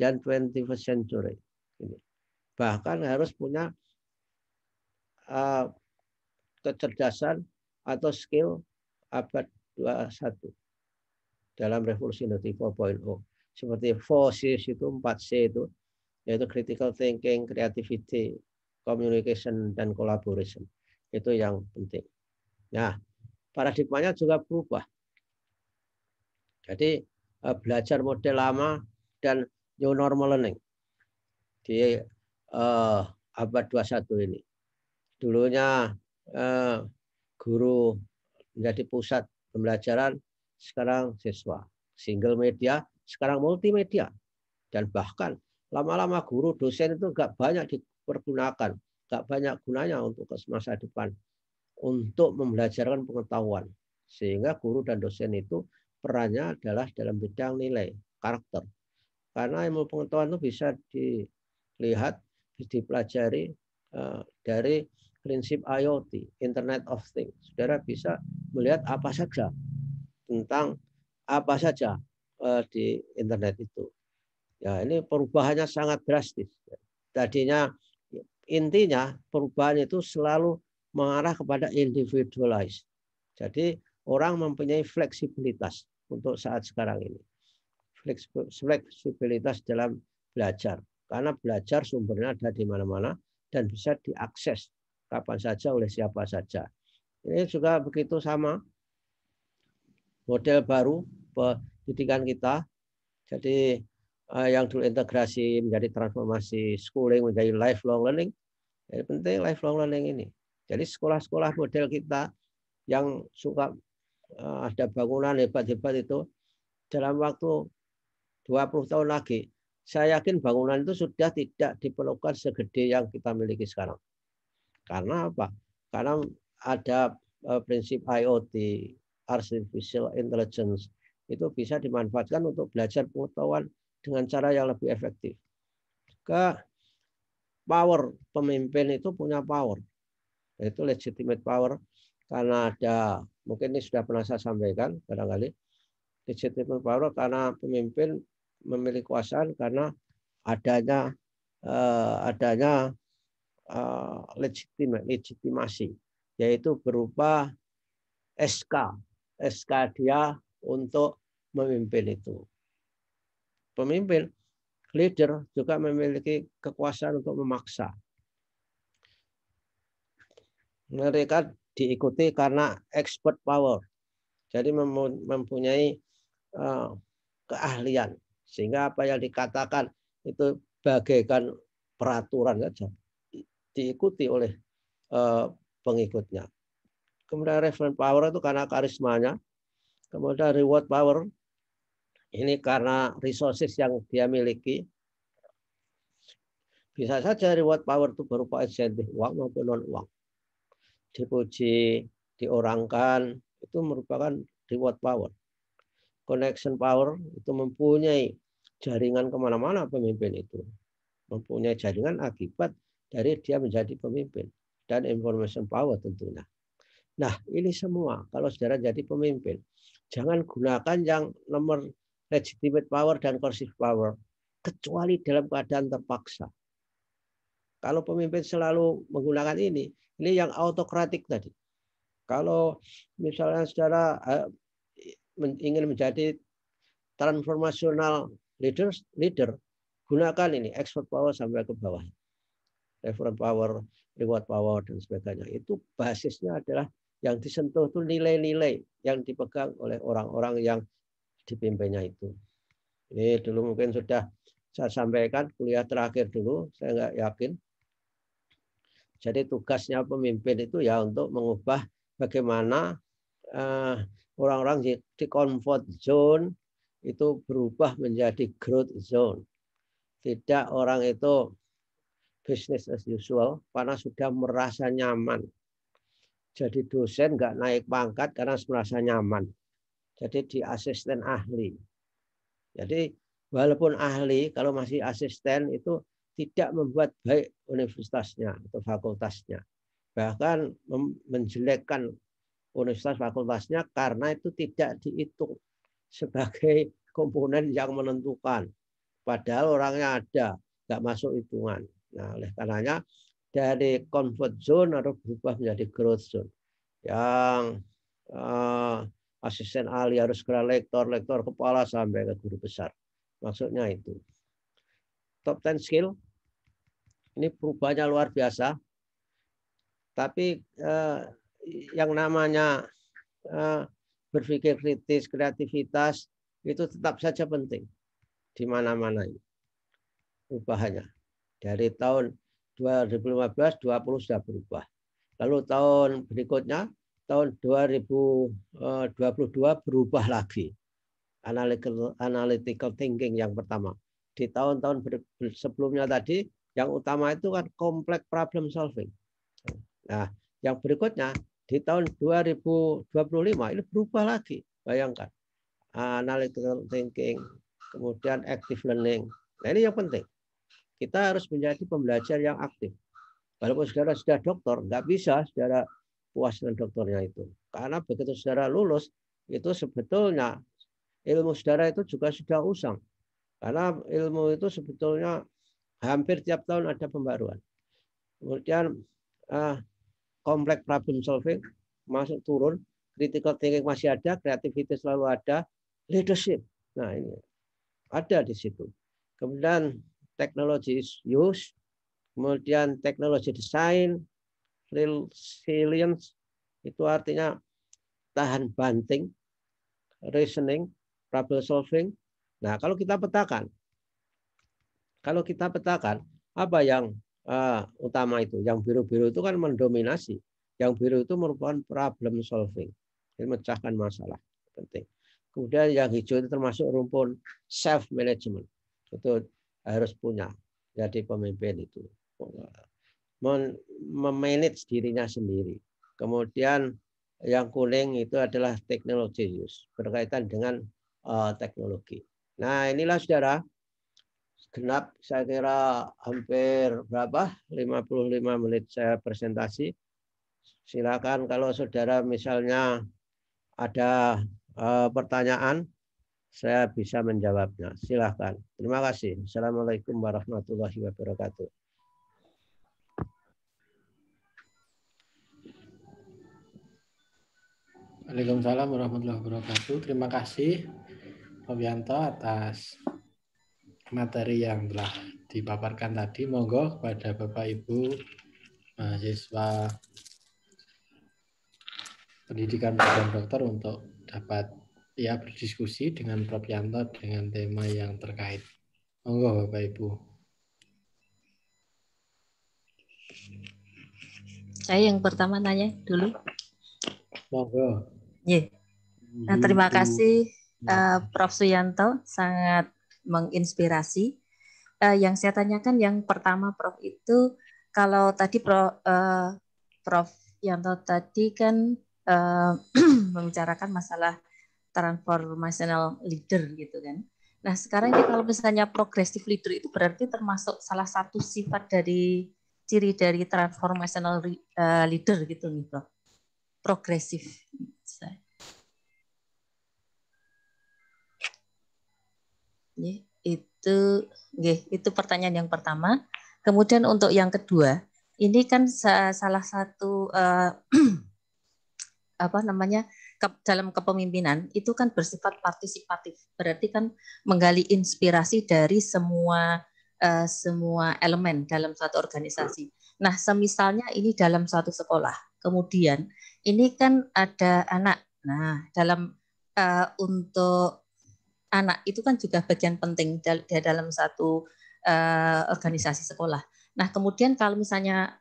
[SPEAKER 1] dan 21st century. Bahkan harus punya uh, kecerdasan atau skill abad 21 dalam revolusi industri 4.0. Seperti 4C itu 4C itu yaitu critical thinking, creativity, communication dan collaboration. Itu yang penting. Nah, paradigmanya juga berubah. Jadi uh, belajar model lama dan new normal learning di uh, abad 21 ini. Dulunya uh, guru menjadi pusat pembelajaran, sekarang siswa. Single media, sekarang multimedia. Dan bahkan lama-lama guru dosen itu nggak banyak dipergunakan, nggak banyak gunanya untuk ke masa depan untuk membelajarkan pengetahuan. Sehingga guru dan dosen itu perannya adalah dalam bidang nilai, karakter. Karena ilmu pengetahuan itu bisa dilihat, dipelajari eh, dari prinsip IoT, Internet of Things. Saudara bisa melihat apa saja tentang apa saja eh, di internet itu. Ya, ini perubahannya sangat drastis. Tadinya intinya perubahan itu selalu mengarah kepada individualized. Jadi orang mempunyai fleksibilitas untuk saat sekarang ini fleksibilitas dalam belajar. Karena belajar sumbernya ada di mana-mana dan bisa diakses kapan saja oleh siapa saja. Ini juga begitu sama model baru pendidikan kita. Jadi eh, yang dulu integrasi menjadi transformasi schooling menjadi lifelong learning. Jadi penting lifelong learning ini. Jadi sekolah-sekolah model kita yang suka eh, ada bangunan hebat-hebat itu dalam waktu 20 tahun lagi, saya yakin bangunan itu sudah tidak diperlukan segede yang kita miliki sekarang. Karena apa? Karena ada e, prinsip IoT, artificial intelligence, itu bisa dimanfaatkan untuk belajar pengetahuan dengan cara yang lebih efektif. Ke power, pemimpin itu punya power. Itu legitimate power karena ada, mungkin ini sudah pernah saya sampaikan barangkali, legitimate power karena pemimpin Memiliki kekuasaan karena adanya uh, adanya uh, legitima, legitimasi yaitu berupa SK SK dia untuk memimpin itu. Pemimpin leader juga memiliki kekuasaan untuk memaksa. Mereka diikuti karena expert power. Jadi mempunyai eh, keahlian sehingga apa yang dikatakan itu bagaikan peraturan saja diikuti oleh eh, pengikutnya. Kemudian reference power itu karena karismanya. Kemudian reward power ini karena resources yang dia miliki. Bisa saja reward power itu berupa insentif uang maupun non uang. Dipuji, diorangkan, itu merupakan reward power connection power itu mempunyai jaringan kemana-mana pemimpin itu. Mempunyai jaringan akibat dari dia menjadi pemimpin. Dan information power tentunya. Nah ini semua kalau saudara jadi pemimpin. Jangan gunakan yang nomor legitimate power dan coercive power. Kecuali dalam keadaan terpaksa. Kalau pemimpin selalu menggunakan ini, ini yang autokratik tadi. Kalau misalnya saudara eh, ingin menjadi transformasional leaders, leader, gunakan ini expert power sampai ke bawah. Reference power, reward power, dan sebagainya. Itu basisnya adalah yang disentuh itu nilai-nilai yang dipegang oleh orang-orang yang dipimpinnya itu. Ini dulu mungkin sudah saya sampaikan kuliah terakhir dulu, saya nggak yakin. Jadi tugasnya pemimpin itu ya untuk mengubah bagaimana Eh, orang-orang di, di comfort zone itu berubah menjadi growth zone. Tidak orang itu business as usual karena sudah merasa nyaman. Jadi dosen nggak naik pangkat karena merasa nyaman. Jadi di asisten ahli. Jadi walaupun ahli, kalau masih asisten itu tidak membuat baik universitasnya atau fakultasnya. Bahkan menjelekkan universitas fakultasnya karena itu tidak dihitung sebagai komponen yang menentukan. Padahal orangnya ada, nggak masuk hitungan. Nah, oleh karenanya dari comfort zone harus berubah menjadi growth zone. Yang uh, asisten ahli harus segera lektor, lektor kepala sampai ke guru besar. Maksudnya itu. Top ten skill ini perubahannya luar biasa. Tapi uh, yang namanya eh, berpikir kritis, kreativitas itu tetap saja penting di mana-mana ini perubahannya. Dari tahun 2015 20 sudah berubah. Lalu tahun berikutnya tahun 2022 eh, berubah lagi. Analytical, analytical thinking yang pertama. Di tahun-tahun sebelumnya tadi yang utama itu kan kompleks problem solving. Nah, yang berikutnya di tahun 2025 ini berubah lagi. Bayangkan. Analytical thinking, kemudian active learning. Nah ini yang penting. Kita harus menjadi pembelajar yang aktif. Walaupun saudara sudah dokter, nggak bisa saudara puas dengan dokternya itu. Karena begitu saudara lulus, itu sebetulnya ilmu saudara itu juga sudah usang. Karena ilmu itu sebetulnya hampir tiap tahun ada pembaruan. Kemudian ah, kompleks problem solving masuk turun, critical thinking masih ada, kreativitas selalu ada, leadership. Nah, ini ada di situ. Kemudian teknologi use, kemudian teknologi desain, resilience itu artinya tahan banting, reasoning, problem solving. Nah, kalau kita petakan, kalau kita petakan apa yang uh, utama itu. Yang biru-biru itu kan mendominasi. Yang biru itu merupakan problem solving. Jadi mecahkan masalah. Penting. Kemudian yang hijau itu termasuk rumpun self management. Itu harus punya jadi pemimpin itu. Memanage dirinya sendiri. Kemudian yang kuning itu adalah teknologi use berkaitan dengan uh, teknologi. Nah, inilah saudara genap saya kira hampir berapa 55 menit saya presentasi silakan kalau saudara misalnya ada eh, pertanyaan saya bisa menjawabnya Silakan. terima kasih assalamualaikum warahmatullahi wabarakatuh Waalaikumsalam warahmatullahi wabarakatuh. Terima kasih Pak Bianto atas materi yang telah dipaparkan tadi. Monggo kepada Bapak Ibu mahasiswa pendidikan program dokter untuk dapat ya berdiskusi dengan Prof Yanto
[SPEAKER 2] dengan tema yang terkait. Monggo Bapak Ibu. Saya yang pertama nanya dulu. Monggo. Yeah. Nah, terima kasih eh, Prof Suyanto sangat menginspirasi. Uh, yang saya tanyakan yang pertama Prof itu kalau tadi Prof, uh, eh, Prof Yanto tadi kan uh, membicarakan masalah transformational leader gitu kan. Nah sekarang ini kalau misalnya progressive leader itu berarti termasuk salah satu sifat dari ciri dari transformational leader gitu nih Prof. Progresif. Ya, itu ya, itu pertanyaan yang pertama. Kemudian untuk yang kedua, ini kan salah satu uh, apa namanya ke, dalam kepemimpinan itu kan bersifat partisipatif. Berarti kan menggali inspirasi dari semua uh, semua elemen dalam satu organisasi. Nah, semisalnya ini dalam satu sekolah. Kemudian ini kan ada anak. Nah, dalam uh, untuk anak itu kan juga bagian penting di dalam satu uh, organisasi sekolah. Nah, kemudian kalau misalnya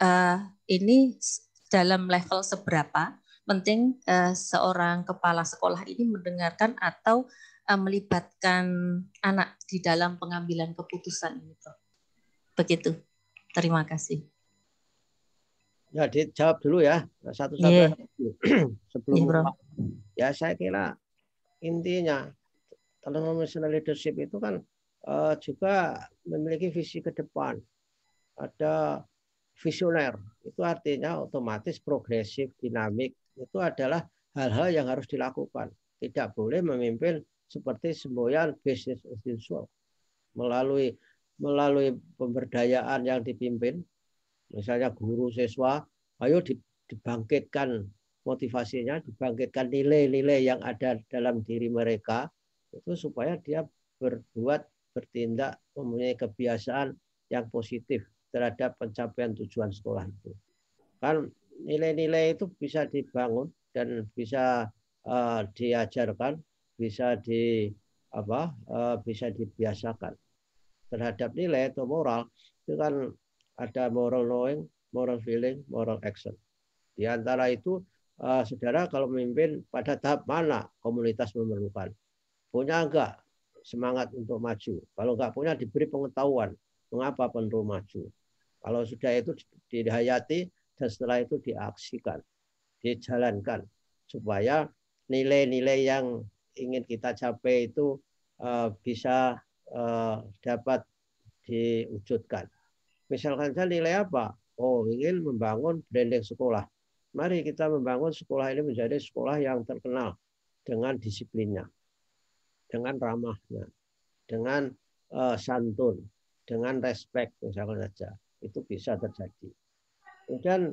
[SPEAKER 2] uh, ini dalam level seberapa penting uh, seorang kepala sekolah ini mendengarkan atau uh, melibatkan anak di dalam pengambilan keputusan ini, Begitu. Terima kasih.
[SPEAKER 1] Ya, dijawab dulu ya. Satu-satu. Yeah. Iya.
[SPEAKER 2] Sebelum yeah,
[SPEAKER 1] Ya, saya kira intinya transformational leadership itu kan uh, juga memiliki visi ke depan. Ada visioner, itu artinya otomatis progresif, dinamik. Itu adalah hal-hal yang harus dilakukan. Tidak boleh memimpin seperti semboyan bisnis as usual. Melalui melalui pemberdayaan yang dipimpin, misalnya guru siswa, ayo dibangkitkan motivasinya, dibangkitkan nilai-nilai yang ada dalam diri mereka, itu supaya dia berbuat bertindak mempunyai kebiasaan yang positif terhadap pencapaian tujuan sekolah itu kan nilai-nilai itu bisa dibangun dan bisa uh, diajarkan bisa di apa uh, bisa dibiasakan terhadap nilai atau moral itu kan ada moral knowing, moral feeling, moral action. Di antara itu, uh, saudara kalau memimpin pada tahap mana komunitas memerlukan. Punya enggak semangat untuk maju? Kalau enggak punya diberi pengetahuan mengapa perlu maju. Kalau sudah itu dihayati dan setelah itu diaksikan, dijalankan supaya nilai-nilai yang ingin kita capai itu eh, bisa eh, dapat diwujudkan. Misalkan saya nilai apa? Oh, ingin membangun branding sekolah. Mari kita membangun sekolah ini menjadi sekolah yang terkenal dengan disiplinnya dengan ramahnya, dengan uh, santun, dengan respect misalnya saja. Itu bisa terjadi. Kemudian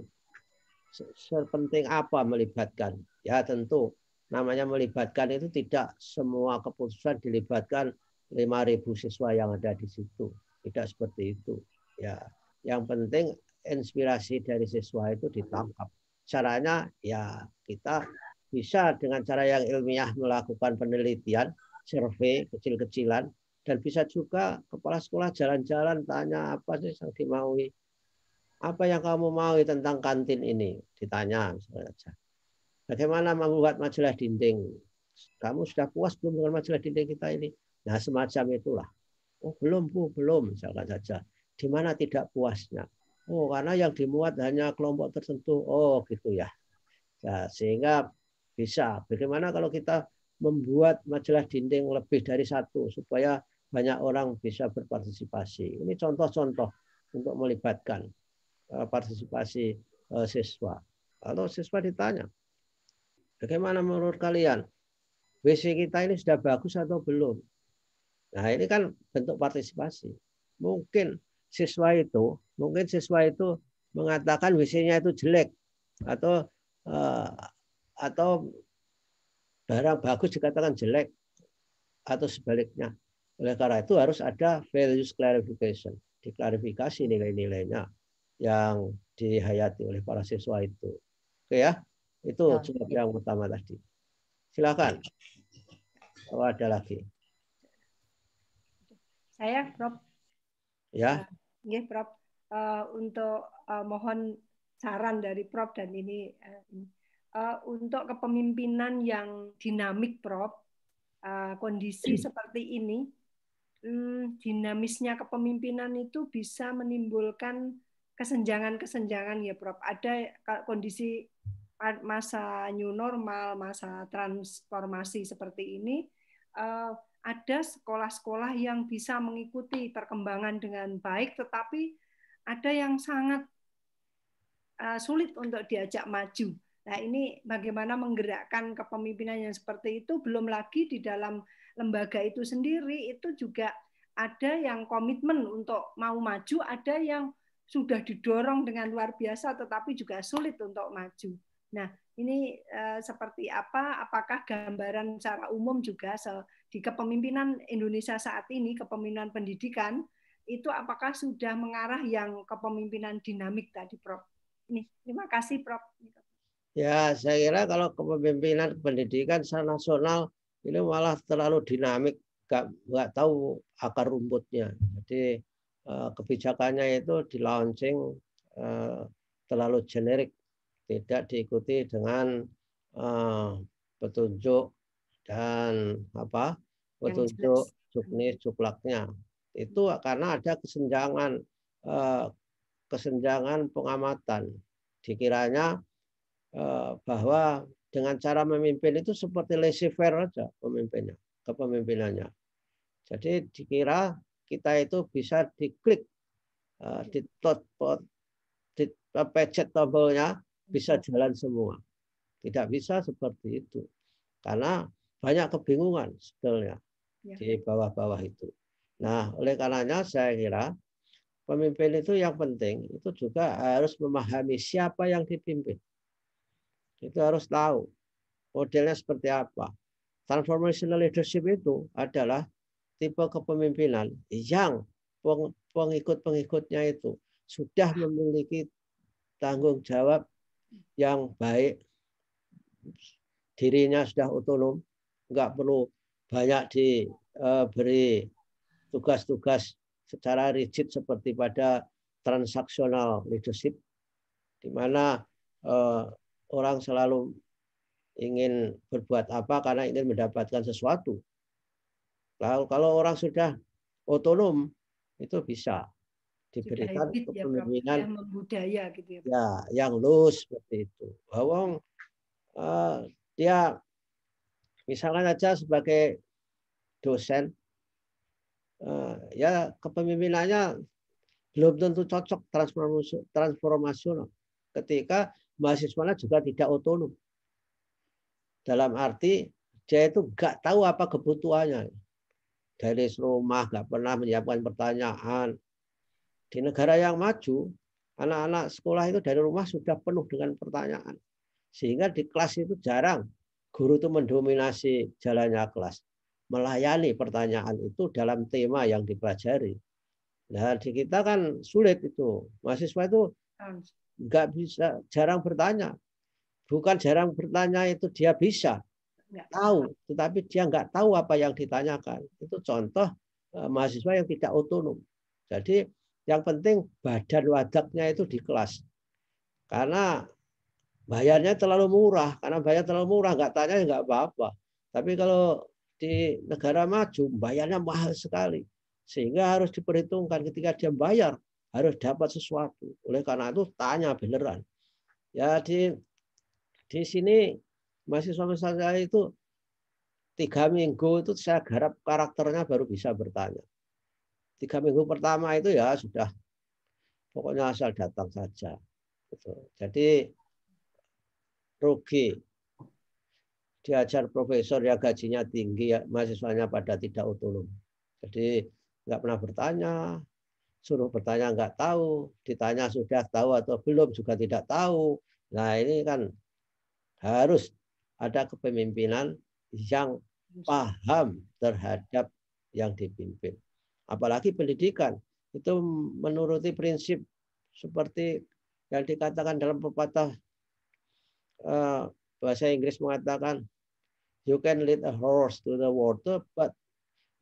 [SPEAKER 1] sepenting apa melibatkan? Ya tentu namanya melibatkan itu tidak semua keputusan dilibatkan 5.000 siswa yang ada di situ. Tidak seperti itu. Ya, yang penting inspirasi dari siswa itu ditangkap. Caranya ya kita bisa dengan cara yang ilmiah melakukan penelitian survei kecil-kecilan dan bisa juga kepala sekolah jalan-jalan tanya apa sih yang dimaui apa yang kamu mau tentang kantin ini ditanya saja bagaimana membuat majalah dinding kamu sudah puas belum dengan majalah dinding kita ini nah semacam itulah oh belum bu belum misalkan saja di mana tidak puasnya oh karena yang dimuat hanya kelompok tertentu oh gitu ya nah, sehingga bisa bagaimana kalau kita membuat majalah dinding lebih dari satu supaya banyak orang bisa berpartisipasi. Ini contoh-contoh untuk melibatkan eh, partisipasi eh, siswa. Kalau siswa ditanya, bagaimana menurut kalian? WC kita ini sudah bagus atau belum? Nah ini kan bentuk partisipasi. Mungkin siswa itu, mungkin siswa itu mengatakan WC-nya itu jelek atau eh, atau barang bagus dikatakan jelek atau sebaliknya. Oleh karena itu harus ada values clarification, diklarifikasi nilai-nilainya yang dihayati oleh para siswa itu. Oke ya, itu ya, jawab ya. yang pertama tadi. Silakan. Kalau oh, ada lagi. Saya, Prof. Ya.
[SPEAKER 3] Eh, ya, Prof. Uh, untuk uh, mohon saran dari Prof dan ini uh, ini Eh, untuk kepemimpinan yang dinamik, Prof. Uh, kondisi hmm. seperti ini, hmm, dinamisnya kepemimpinan itu bisa menimbulkan kesenjangan-kesenjangan ya, Prof. Ada kondisi masa new normal, masa transformasi seperti ini, eh, ada sekolah-sekolah yang bisa mengikuti perkembangan dengan baik, tetapi ada yang sangat sulit untuk diajak maju Nah, ini bagaimana menggerakkan kepemimpinan yang seperti itu belum lagi di dalam lembaga itu sendiri itu juga ada yang komitmen untuk mau maju, ada yang sudah didorong dengan luar biasa tetapi juga sulit untuk maju. Nah, ini eh, seperti apa? Apakah gambaran secara umum juga di kepemimpinan Indonesia saat ini, kepemimpinan pendidikan itu apakah sudah mengarah yang kepemimpinan dinamik tadi, Prof? Ini, terima kasih, Prof.
[SPEAKER 1] Ya, saya kira kalau kepemimpinan pendidikan secara nasional ini malah terlalu dinamik, nggak nggak tahu akar rumputnya. Jadi eh, kebijakannya itu di launching eh, terlalu generik, tidak diikuti dengan eh, petunjuk dan apa
[SPEAKER 2] petunjuk
[SPEAKER 1] juknis juklaknya. Itu karena ada kesenjangan kesenjangan pengamatan. Dikiranya Eh, bahwa dengan cara memimpin itu seperti laissez faire aja pemimpinnya, kepemimpinannya. Jadi dikira kita itu bisa diklik, eh, di di eh, pencet tombolnya bisa jalan semua. Tidak bisa seperti itu. Karena banyak kebingungan sebetulnya ya. di bawah-bawah itu. Nah, oleh karenanya saya kira pemimpin itu yang penting itu juga harus memahami siapa yang dipimpin. Itu harus tahu modelnya seperti apa. Transformational leadership itu adalah tipe kepemimpinan yang pengikut-pengikutnya itu sudah memiliki tanggung jawab yang baik. Dirinya sudah otonom, nggak perlu banyak diberi eh, tugas-tugas secara rigid seperti pada transaksional leadership, di mana eh, orang selalu ingin berbuat apa karena ingin mendapatkan sesuatu. Lalu kalau orang sudah otonom itu bisa diberikan ya, kepemimpinan
[SPEAKER 3] ya, ya, gitu ya. ya
[SPEAKER 1] yang lus seperti itu. Bawang uh, dia misalkan aja sebagai dosen uh, ya kepemimpinannya belum tentu cocok transformasional ketika mahasiswanya juga tidak otonom. Dalam arti dia itu nggak tahu apa kebutuhannya. Dari rumah nggak pernah menyiapkan pertanyaan. Di negara yang maju, anak-anak sekolah itu dari rumah sudah penuh dengan pertanyaan. Sehingga di kelas itu jarang guru itu mendominasi jalannya kelas. Melayani pertanyaan itu dalam tema yang dipelajari. Nah, di kita kan sulit itu. Mahasiswa itu nggak bisa jarang bertanya. Bukan jarang bertanya itu dia bisa ya. tahu, tetapi dia nggak tahu apa yang ditanyakan. Itu contoh eh, mahasiswa yang tidak otonom. Jadi yang penting badan wadaknya itu di kelas. Karena bayarnya terlalu murah, karena bayar terlalu murah nggak tanya ya nggak apa-apa. Tapi kalau di negara maju bayarnya mahal sekali, sehingga harus diperhitungkan ketika dia bayar harus dapat sesuatu. Oleh karena itu tanya beneran. Ya di di sini mahasiswa saya itu tiga minggu itu saya garap karakternya baru bisa bertanya. Tiga minggu pertama itu ya sudah pokoknya asal datang saja. Gitu. Jadi rugi diajar profesor ya gajinya tinggi ya mahasiswanya pada tidak otonom. Jadi nggak pernah bertanya, suruh bertanya nggak tahu, ditanya sudah tahu atau belum juga tidak tahu. Nah ini kan harus ada kepemimpinan yang paham terhadap yang dipimpin. Apalagi pendidikan itu menuruti prinsip seperti yang dikatakan dalam pepatah eh, bahasa Inggris mengatakan you can lead a horse to the water but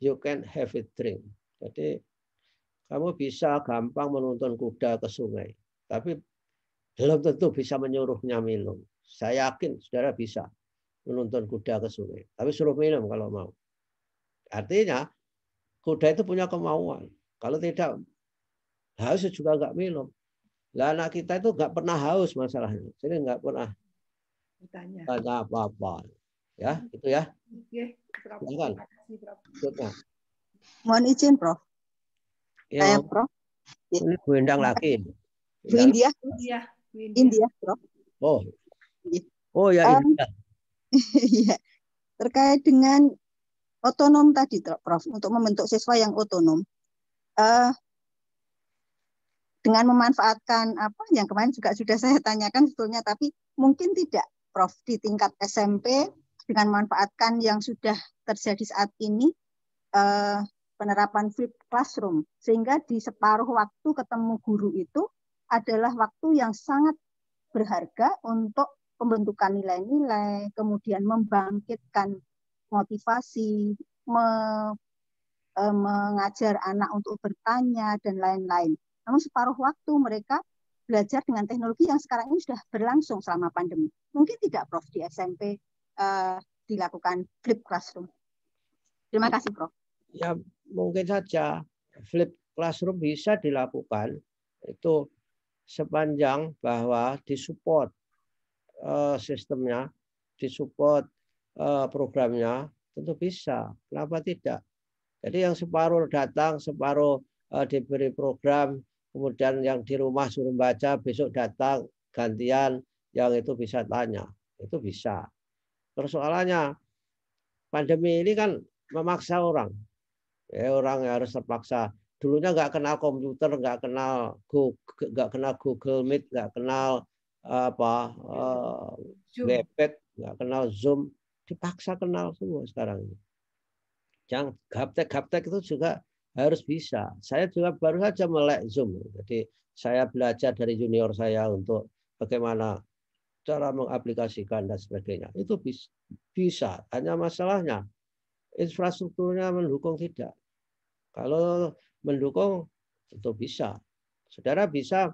[SPEAKER 1] you can have it drink. Jadi kamu bisa gampang menuntun kuda ke sungai, tapi belum tentu bisa menyuruhnya minum. Saya yakin saudara bisa menuntun kuda ke sungai, tapi suruh minum kalau mau. Artinya kuda itu punya kemauan. Kalau tidak haus juga nggak minum. Lah anak kita itu nggak pernah haus masalahnya. Jadi nggak pernah tanya, tanya apa-apa. Ya, itu ya.
[SPEAKER 4] Oke, Mohon izin, Prof.
[SPEAKER 1] Saya Prof. Ini Bu Endang lagi. Bu India.
[SPEAKER 4] India. India, Prof. Oh. Iya. Oh ya India. Iya. Terkait dengan otonom tadi, Prof, untuk membentuk siswa yang otonom. Uh, dengan memanfaatkan apa yang kemarin juga sudah saya tanyakan sebetulnya, tapi mungkin tidak, Prof, di tingkat SMP dengan memanfaatkan yang sudah terjadi saat ini uh, penerapan flip classroom. Sehingga di separuh waktu ketemu guru itu adalah waktu yang sangat berharga untuk pembentukan nilai-nilai, kemudian membangkitkan motivasi, me, e, mengajar anak untuk bertanya, dan lain-lain. Namun separuh waktu mereka belajar dengan teknologi yang sekarang ini sudah berlangsung selama pandemi. Mungkin tidak, Prof, di SMP e, dilakukan flip classroom. Terima ya. kasih, Prof.
[SPEAKER 1] Ya, mungkin saja flip classroom bisa dilakukan itu sepanjang bahwa disupport eh, sistemnya, disupport eh, programnya, tentu bisa. Kenapa tidak? Jadi yang separuh datang, separuh eh, diberi program, kemudian yang di rumah suruh baca, besok datang gantian, yang itu bisa tanya. Itu bisa. Persoalannya, pandemi ini kan memaksa orang ya, orang yang harus terpaksa dulunya nggak kenal komputer nggak kenal Google nggak kenal Google Meet nggak kenal apa uh, nggak kenal Zoom dipaksa kenal semua sekarang ini yang gaptek gaptek itu juga harus bisa saya juga baru saja melek Zoom jadi saya belajar dari junior saya untuk bagaimana cara mengaplikasikan dan sebagainya itu bisa hanya masalahnya infrastrukturnya mendukung tidak. Kalau mendukung tentu bisa. Saudara bisa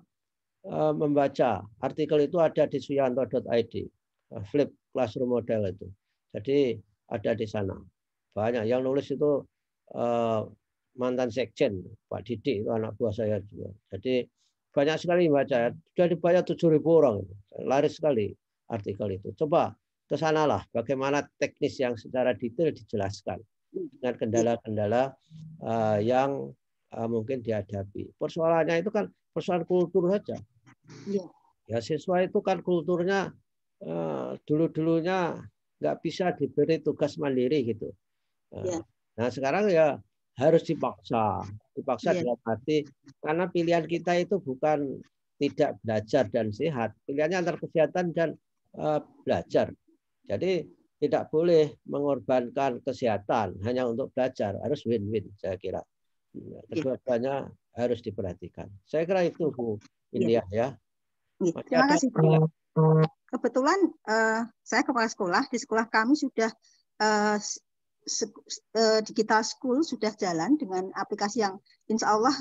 [SPEAKER 1] eh, membaca artikel itu ada di suyanto.id, eh, flip classroom model itu. Jadi ada di sana. Banyak yang nulis itu eh, mantan sekjen Pak Didi itu anak buah saya juga. Jadi banyak sekali yang baca. Sudah dibaca 7.000 orang. Laris sekali artikel itu. Coba ke sanalah bagaimana teknis yang secara detail dijelaskan dengan kendala-kendala eh, yang eh, mungkin dihadapi. Persoalannya itu kan persoalan kultur saja. Iya. Ya, siswa itu kan kulturnya eh, dulu-dulunya nggak bisa diberi tugas mandiri gitu. Iya. Nah sekarang ya harus dipaksa, dipaksa ya. dalam hati karena pilihan kita itu bukan tidak belajar dan sehat, pilihannya antara kesehatan dan uh, belajar. Jadi tidak boleh mengorbankan kesehatan hanya untuk belajar, harus win-win saya kira. Ya, iya. Kedua-duanya ya. harus diperhatikan. Saya kira itu Bu iya. India ya. ya. ya. Terima kasih. Bu.
[SPEAKER 4] Kebetulan uh, saya kepala sekolah di sekolah kami sudah uh, eh, se uh, digital school sudah jalan dengan aplikasi yang insya Allah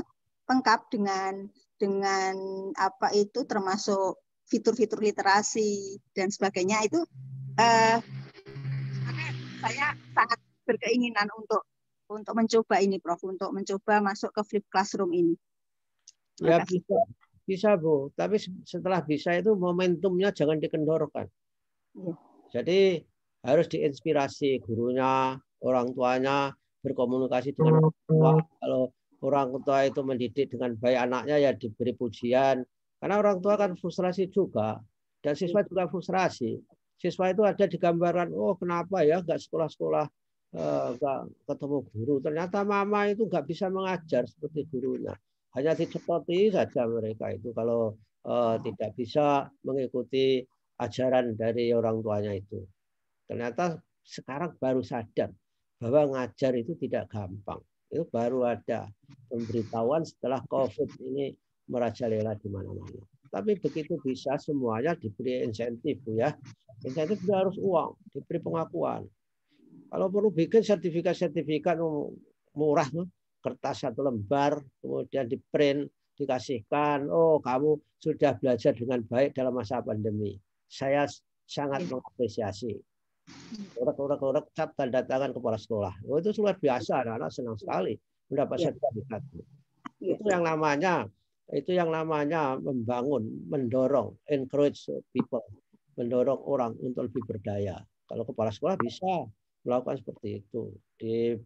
[SPEAKER 4] lengkap dengan dengan apa itu termasuk fitur-fitur literasi dan sebagainya itu Eh, saya sangat berkeinginan untuk untuk mencoba ini, Prof, untuk mencoba masuk ke flip classroom ini. Ya bisa, gitu.
[SPEAKER 1] bisa Bu. Tapi setelah bisa itu momentumnya jangan dikendorkan. Iya. Jadi harus diinspirasi gurunya, orang tuanya, berkomunikasi dengan orang tua. Kalau orang tua itu mendidik dengan baik anaknya ya diberi pujian. Karena orang tua kan frustrasi juga dan siswa iya. juga frustrasi siswa itu ada di gambaran, oh kenapa ya nggak sekolah-sekolah eh, nggak ketemu guru. Ternyata mama itu nggak bisa mengajar seperti gurunya. Hanya dicepoti saja mereka itu kalau uh, tidak bisa mengikuti ajaran dari orang tuanya itu. Ternyata sekarang baru sadar bahwa ngajar itu tidak gampang. Itu baru ada pemberitahuan setelah COVID ini merajalela di mana-mana tapi begitu bisa semuanya diberi insentif ya. Insentif itu harus uang, diberi pengakuan. Kalau perlu bikin sertifikat-sertifikat murah, kertas satu lembar, kemudian di print, dikasihkan, oh kamu sudah belajar dengan baik dalam masa pandemi. Saya sangat iya. mengapresiasi. Orang-orang cap tanda tangan kepala sekolah. Oh, itu luar biasa, anak-anak senang sekali mendapat iya. sertifikat. Iya. Itu yang namanya itu yang namanya membangun, mendorong, encourage people, mendorong orang untuk lebih berdaya. Kalau kepala sekolah bisa melakukan seperti itu. Di,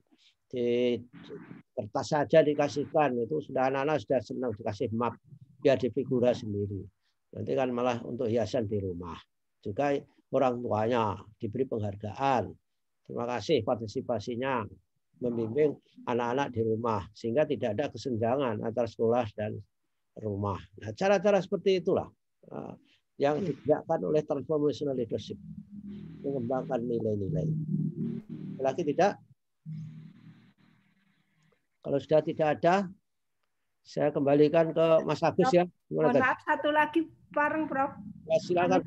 [SPEAKER 1] di kertas saja dikasihkan, itu sudah anak-anak sudah senang dikasih map, biar difigura sendiri. Nanti kan malah untuk hiasan di rumah. Juga orang tuanya diberi penghargaan. Terima kasih partisipasinya membimbing anak-anak di rumah sehingga tidak ada kesenjangan antara sekolah dan rumah. Nah, cara-cara seperti itulah ah, yang hmm. digerakkan oleh transformational leadership mengembangkan nilai-nilai. Lagi tidak, kalau sudah tidak ada, saya kembalikan ke Mas Agus ya. Mohon maaf,
[SPEAKER 3] satu lagi bareng Prof. Ya, silakan.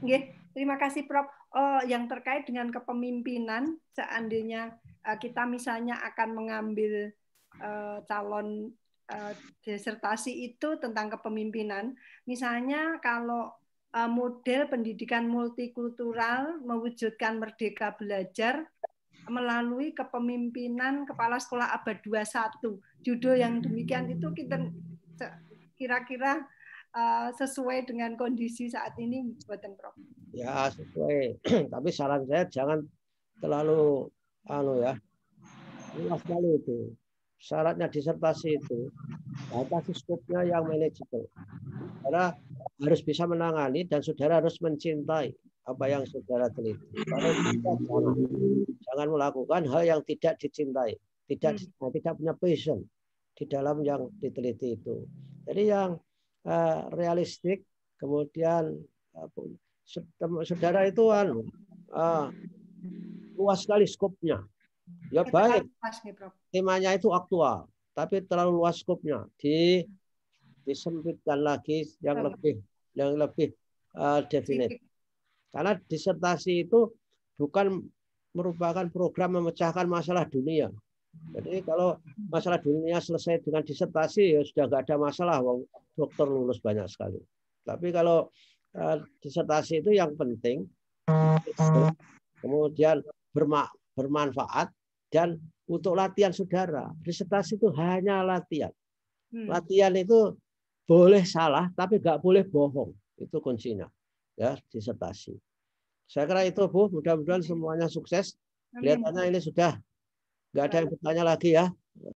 [SPEAKER 3] Oke, terima kasih Prof. Oh, yang terkait dengan kepemimpinan, seandainya eh, kita misalnya akan mengambil eh, calon Eh, disertasi itu tentang kepemimpinan. Misalnya kalau eh, model pendidikan multikultural mewujudkan merdeka belajar melalui kepemimpinan kepala sekolah abad 21. Judul yang demikian itu kita kira-kira eh, sesuai dengan kondisi saat ini buatan Prof.
[SPEAKER 1] Ya, sesuai. Tapi saran saya jangan terlalu anu ya. Luas sekali itu syaratnya disertasi itu batasi skopnya yang manageable. Karena harus bisa menangani dan saudara harus mencintai apa yang saudara teliti. Kalau jangan, melakukan hal yang tidak dicintai, tidak hmm. eh, tidak punya passion di dalam yang diteliti itu. Jadi yang uh, realistik, kemudian uh, saudara itu uh, luas sekali skopnya Ya baik. Temanya itu aktual, tapi terlalu luas skopnya. Di disempitkan lagi yang lebih yang lebih uh, definite. Karena disertasi itu bukan merupakan program memecahkan masalah dunia. Jadi kalau masalah dunia selesai dengan disertasi ya sudah nggak ada masalah, wong dokter lulus banyak sekali. Tapi kalau uh, disertasi itu yang penting hmm. kemudian bermanfaat dan untuk latihan saudara, disertasi itu hanya latihan. Hmm. Latihan itu boleh salah, tapi nggak boleh bohong. Itu kuncinya, ya disertasi. Saya kira itu Bu, mudah-mudahan semuanya sukses. Kelihatannya ini sudah nggak ada yang bertanya lagi ya.